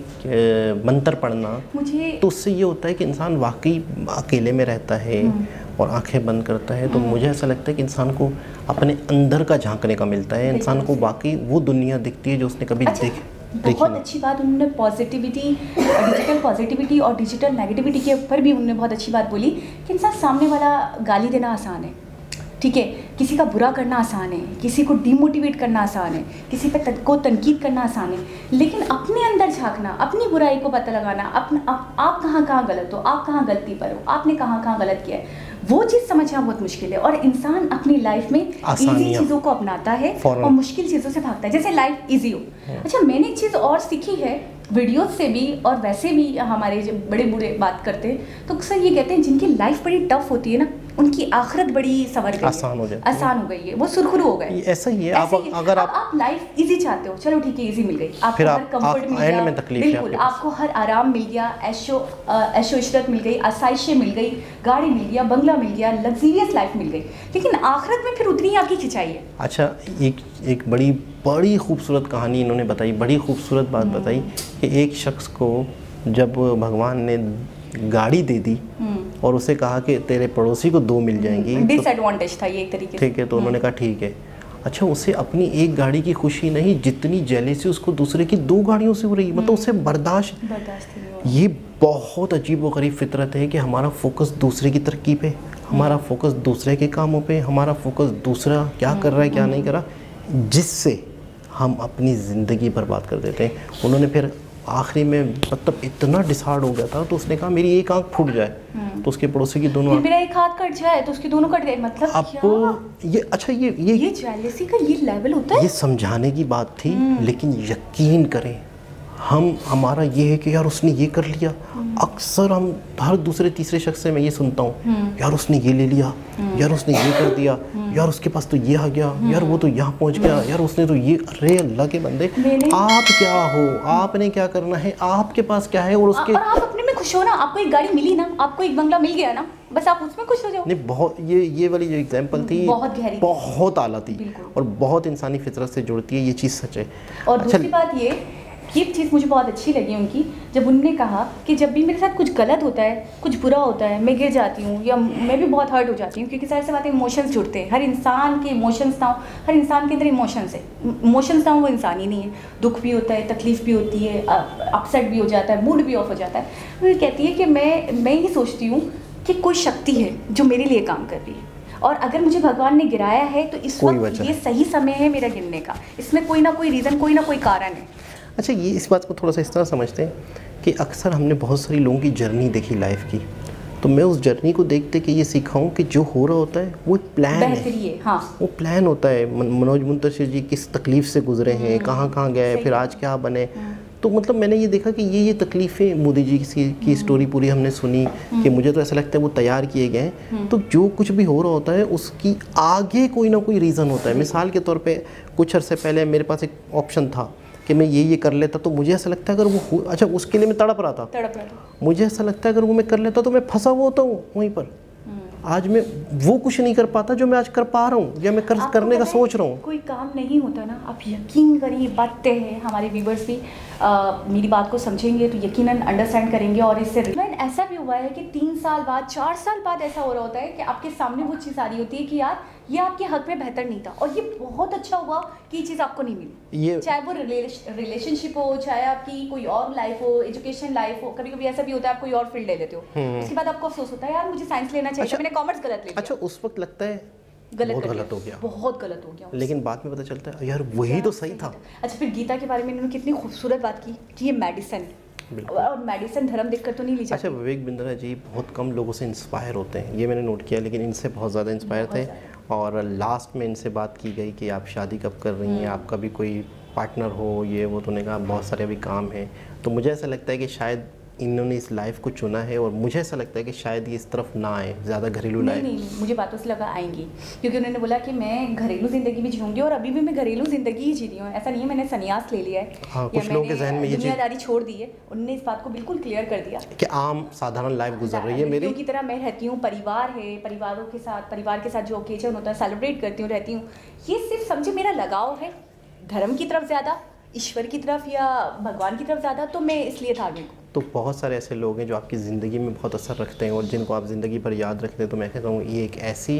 मंत्र पढ़ना मुझे तो उससे ये होता है कि इंसान वाकई अकेले में रहता है हाँ। और आंखें बंद करता है तो हाँ। मुझे ऐसा लगता है कि इंसान को अपने अंदर का झांकने का मिलता है इंसान को वाकई वो दुनिया दिखती है जो उसने कभी अच्छा, देखी बहुत अच्छी बात उन्होंने पॉजिटिविटी डिजिटल पॉजिटिविटी और डिजिटल नेगेटिविटी के ऊपर भी उन्होंने बहुत अच्छी बात बोली कि इंसान सामने वाला गाली देना आसान है ठीक है किसी का बुरा करना आसान है किसी को डीमोटिवेट करना आसान है किसी पे तन, को तनकीद करना आसान है लेकिन अपने अंदर झांकना अपनी बुराई को पता लगाना अपना आप, आप कहाँ कहाँ गलत हो आप कहाँ गलती पर हो आपने कहाँ कहाँ गलत किया है वो चीज़ समझना बहुत मुश्किल है और इंसान अपनी लाइफ में ईजी चीज़ों को अपनाता है और मुश्किल चीज़ों से भागता है जैसे लाइफ ईजी हो हाँ। अच्छा मैंने एक चीज़ और सीखी है वीडियो से भी और वैसे भी हमारे जब बड़े बूढ़े बात करते हैं तो अक्सर ये कहते हैं जिनकी लाइफ बड़ी टफ होती है ना उनकी आखिरत बड़ी संवर गई आसान हो जाए आसान हो गई है वो सुरखुरु हो गए ऐसा ही है आप अगर आप आप लाइफ इजी चाहते हो चलो ठीक है इजी मिल गई आपको फिर आप, कंफर्ट मिल गया में बिल्कुल आपको हर आराम मिल गया ऐशो ऐशो इशरत मिल गई आसाइशें मिल गई गाड़ी मिल गया बंगला मिल गया लग्जीरियस लाइफ मिल गई लेकिन आखिरत में फिर उतनी ही आपकी खिंचाई है अच्छा एक एक बड़ी बड़ी खूबसूरत कहानी इन्होंने बताई बड़ी खूबसूरत बात हम्म। बताई कि एक शख्स को जब भगवान ने गाड़ी दे दी हम्म। और उसे कहा कि तेरे पड़ोसी को दो मिल जाएंगी डिसएडवांटेज हम्म, तो, था ये एक तरीके ठीक है तो उन्होंने कहा ठीक है अच्छा उसे अपनी एक गाड़ी की खुशी नहीं जितनी जेलेसी उसको दूसरे की दो गाड़ियों से हो रही मतलब हम्म। उसे बर्दाश्त बर्दाश्त ये बहुत अजीब व गरीब फितरत है कि हमारा फोकस दूसरे की तरक्की पे हमारा फोकस हम्म। दूसरे के कामों पे हमारा फोकस दूसरा क्या कर रहा है क्या नहीं कर रहा जिससे हम अपनी ज़िंदगी बर्बाद कर देते हैं उन्होंने फिर आखिरी में मतलब इतना डिसार्ड हो गया था तो उसने कहा मेरी एक आंख फूट जाए हम्म। तो उसके पड़ोसी की दोनों मेरा एक हाथ कट जाए तो उसकी दोनों कट गए मतलब आपको ये अच्छा ये ये ये का ये लेवल होता है ये समझाने की बात थी हम्म। लेकिन यकीन करें हम हमारा ये है कि यार उसने ये कर लिया हम्म। अक्सर हम हर दूसरे तीसरे शख्स से मैं ये सुनता हूँ हम्म। यार उसने ये ले लिया हम्म। यार उसने ये कर दिया यार उसके पास तो ये आ गया यार वो तो यहाँ पहुँच गया यार उसने तो ये अरे अल्लाह के बंदे आप क्या हो आपने क्या करना है आपके पास क्या है और उसके आप अपने में खुश हो ना आपको एक गाड़ी मिली ना आपको एक बंगला मिल गया ना बस आप उसमें खुश हो जाओ नहीं बहुत ये ये वाली जो एग्जांपल थी बहुत गहरी बहुत आला थी और बहुत इंसानी फितरत से जुड़ती है ये चीज़ सच है और अच्छा, दूसरी बात ये ये चीज़ मुझे बहुत अच्छी लगी उनकी जब उनने कहा कि जब भी मेरे साथ कुछ गलत होता है कुछ बुरा होता है मैं गिर जाती हूँ या मैं भी बहुत हर्ट हो जाती हूँ क्योंकि सारे से बातें इमोशंस जुड़ते हैं हर इंसान के इमोशंस ना हर इंसान के अंदर इमोशंस है इमोशंस ना वो इंसान ही नहीं है दुख भी होता है तकलीफ़ भी होती है अपसेट भी हो जाता है मूड भी ऑफ हो जाता है वो तो कहती है कि मैं मैं ये सोचती हूँ कि कोई शक्ति है जो मेरे लिए काम कर रही है और अगर मुझे भगवान ने गिराया है तो इस वक्त ये सही समय है मेरा गिरने का इसमें कोई ना कोई रीज़न कोई ना कोई कारण है अच्छा ये इस बात को थोड़ा सा इस तरह समझते हैं कि अक्सर हमने बहुत सारी लोगों की जर्नी देखी लाइफ की तो मैं उस जर्नी को देखते कि ये सीखाऊँ कि जो हो रहा होता है वो एक प्लान है हाँ। वो प्लान होता है मनोज मुंतशिर जी किस तकलीफ से गुजरे हैं हम्म, कहाँ कहाँ गए फिर आज क्या बने हम्म। तो मतलब मैंने ये देखा कि ये ये तकलीफ़ें मोदी जी की, की स्टोरी हम्म। पूरी हमने सुनी कि मुझे तो ऐसा लगता है वो तैयार किए गए तो जो कुछ भी हो रहा होता है उसकी आगे कोई ना कोई रीज़न होता है मिसाल के तौर पे कुछ अरसे पहले मेरे पास एक ऑप्शन था कि मैं ये ये कर लेता तो मुझे ऐसा लगता है अगर वो अच्छा उसके लिए मैं तड़प रहा था तड़प रहा था मुझे ऐसा लगता है अगर वो मैं कर लेता तो मैं फंसा हुआ होता हूँ वहीं पर आज मैं वो कुछ नहीं कर पाता जो मैं आज कर पा रहा हूँ या मैं कर, करने का सोच रहा हूँ कोई काम नहीं होता ना आप यकीन करिए बातते हैं हमारे व्यूवर्स भी आ, मेरी बात को समझेंगे तो यकीन अंडरस्टैंड करेंगे और इससे ऐसा भी हुआ है कि तीन साल बाद चार साल बाद ऐसा हो रहा होता है कि आपके सामने वो चीज़ आ रही होती है कि यार ये आपके हक में बेहतर नहीं था और ये बहुत अच्छा हुआ कि ये चीज़ आपको नहीं मिली ये चाहे वो रिलेशनशिप हो चाहे आपकी कोई और लाइफ हो एजुकेशन लाइफ हो कभी कभी ऐसा भी होता है आप कोई और फील्ड ले लेते हो हम्म। उसके बाद आपको अफसोस होता है यार मुझे साइंस लेना चाहिए अच्छा। कॉमर्स गलत लिया अच्छा उस वक्त लगता है गलत बहुत गलत हो गया बहुत गलत हो गया लेकिन बाद में पता चलता है यार वही तो सही था अच्छा फिर गीता के बारे में इन्होंने कितनी खूबसूरत बात की कि ये मेडिसिन और मेडिसिन धर्म देखकर तो नहीं ली अच्छा विवेक बिंद्रा जी बहुत कम लोगों से इंस्पायर होते हैं ये मैंने नोट किया लेकिन इनसे बहुत ज़्यादा इंस्पायर थे और लास्ट में इनसे बात की गई कि आप शादी कब कर रही हैं हम्म। आपका भी कोई पार्टनर हो ये वो तो ने कहा बहुत सारे अभी काम हैं तो मुझे ऐसा लगता है कि शायद इन्होंने इस लाइफ को चुना है और मुझे ऐसा लगता है कि शायद ये इस तरफ ना आए ज़्यादा घरेलू लाइफ नहीं, नहीं मुझे बातों से लगा आएंगी क्योंकि उन्होंने बोला कि मैं घरेलू ज़िंदगी भी जीऊँगी और अभी भी मैं घरेलू ज़िंदगी ही जी रही हूँ ऐसा नहीं है मैंने संन्यास ले लिया है हाँ कुछ लोगों के जहन में ये दुनियादारी छोड़ दी है उन्होंने इस बात को बिल्कुल क्लियर कर दिया कि आम साधारण लाइफ गुजर रही है मेरी की तरह मैं रहती हूँ परिवार है परिवारों के साथ परिवार के साथ जो ओकेजन होता है सेलिब्रेट करती हूँ रहती हूँ ये सिर्फ समझे मेरा लगाव है धर्म की तरफ ज़्यादा ईश्वर की तरफ या भगवान की तरफ ज़्यादा तो मैं इसलिए धार्मिक हूँ तो बहुत सारे ऐसे लोग हैं जो आपकी ज़िंदगी में बहुत असर रखते हैं और जिनको आप ज़िंदगी भर याद रखते हैं तो मैं कहता हूँ ये एक ऐसी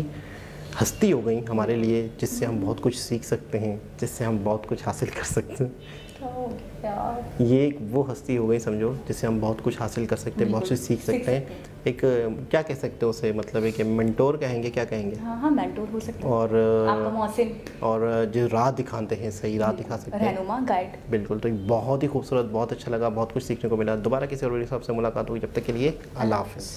हस्ती हो गई हमारे लिए जिससे हम बहुत कुछ सीख सकते हैं जिससे हम बहुत कुछ हासिल कर सकते हैं अच्छा, ये एक वो हस्ती हो गई समझो जिससे हम बहुत कुछ हासिल कर सकते हैं बहुत कुछ सीख सकते हैं एक क्या कह सकते हो उसे मतलब एक मेंटोर कहेंगे क्या कहेंगे हाँ हाँ मेंटोर हो सकते और आपका और जो राह दिखाते हैं सही राह दिखा सकते हैं गाइड बिल्कुल तो एक बहुत ही खूबसूरत बहुत अच्छा लगा बहुत कुछ सीखने को मिला दोबारा किसी और हिसाब से मुलाकात हुई जब तक के लिए अल्लाह हाफिज़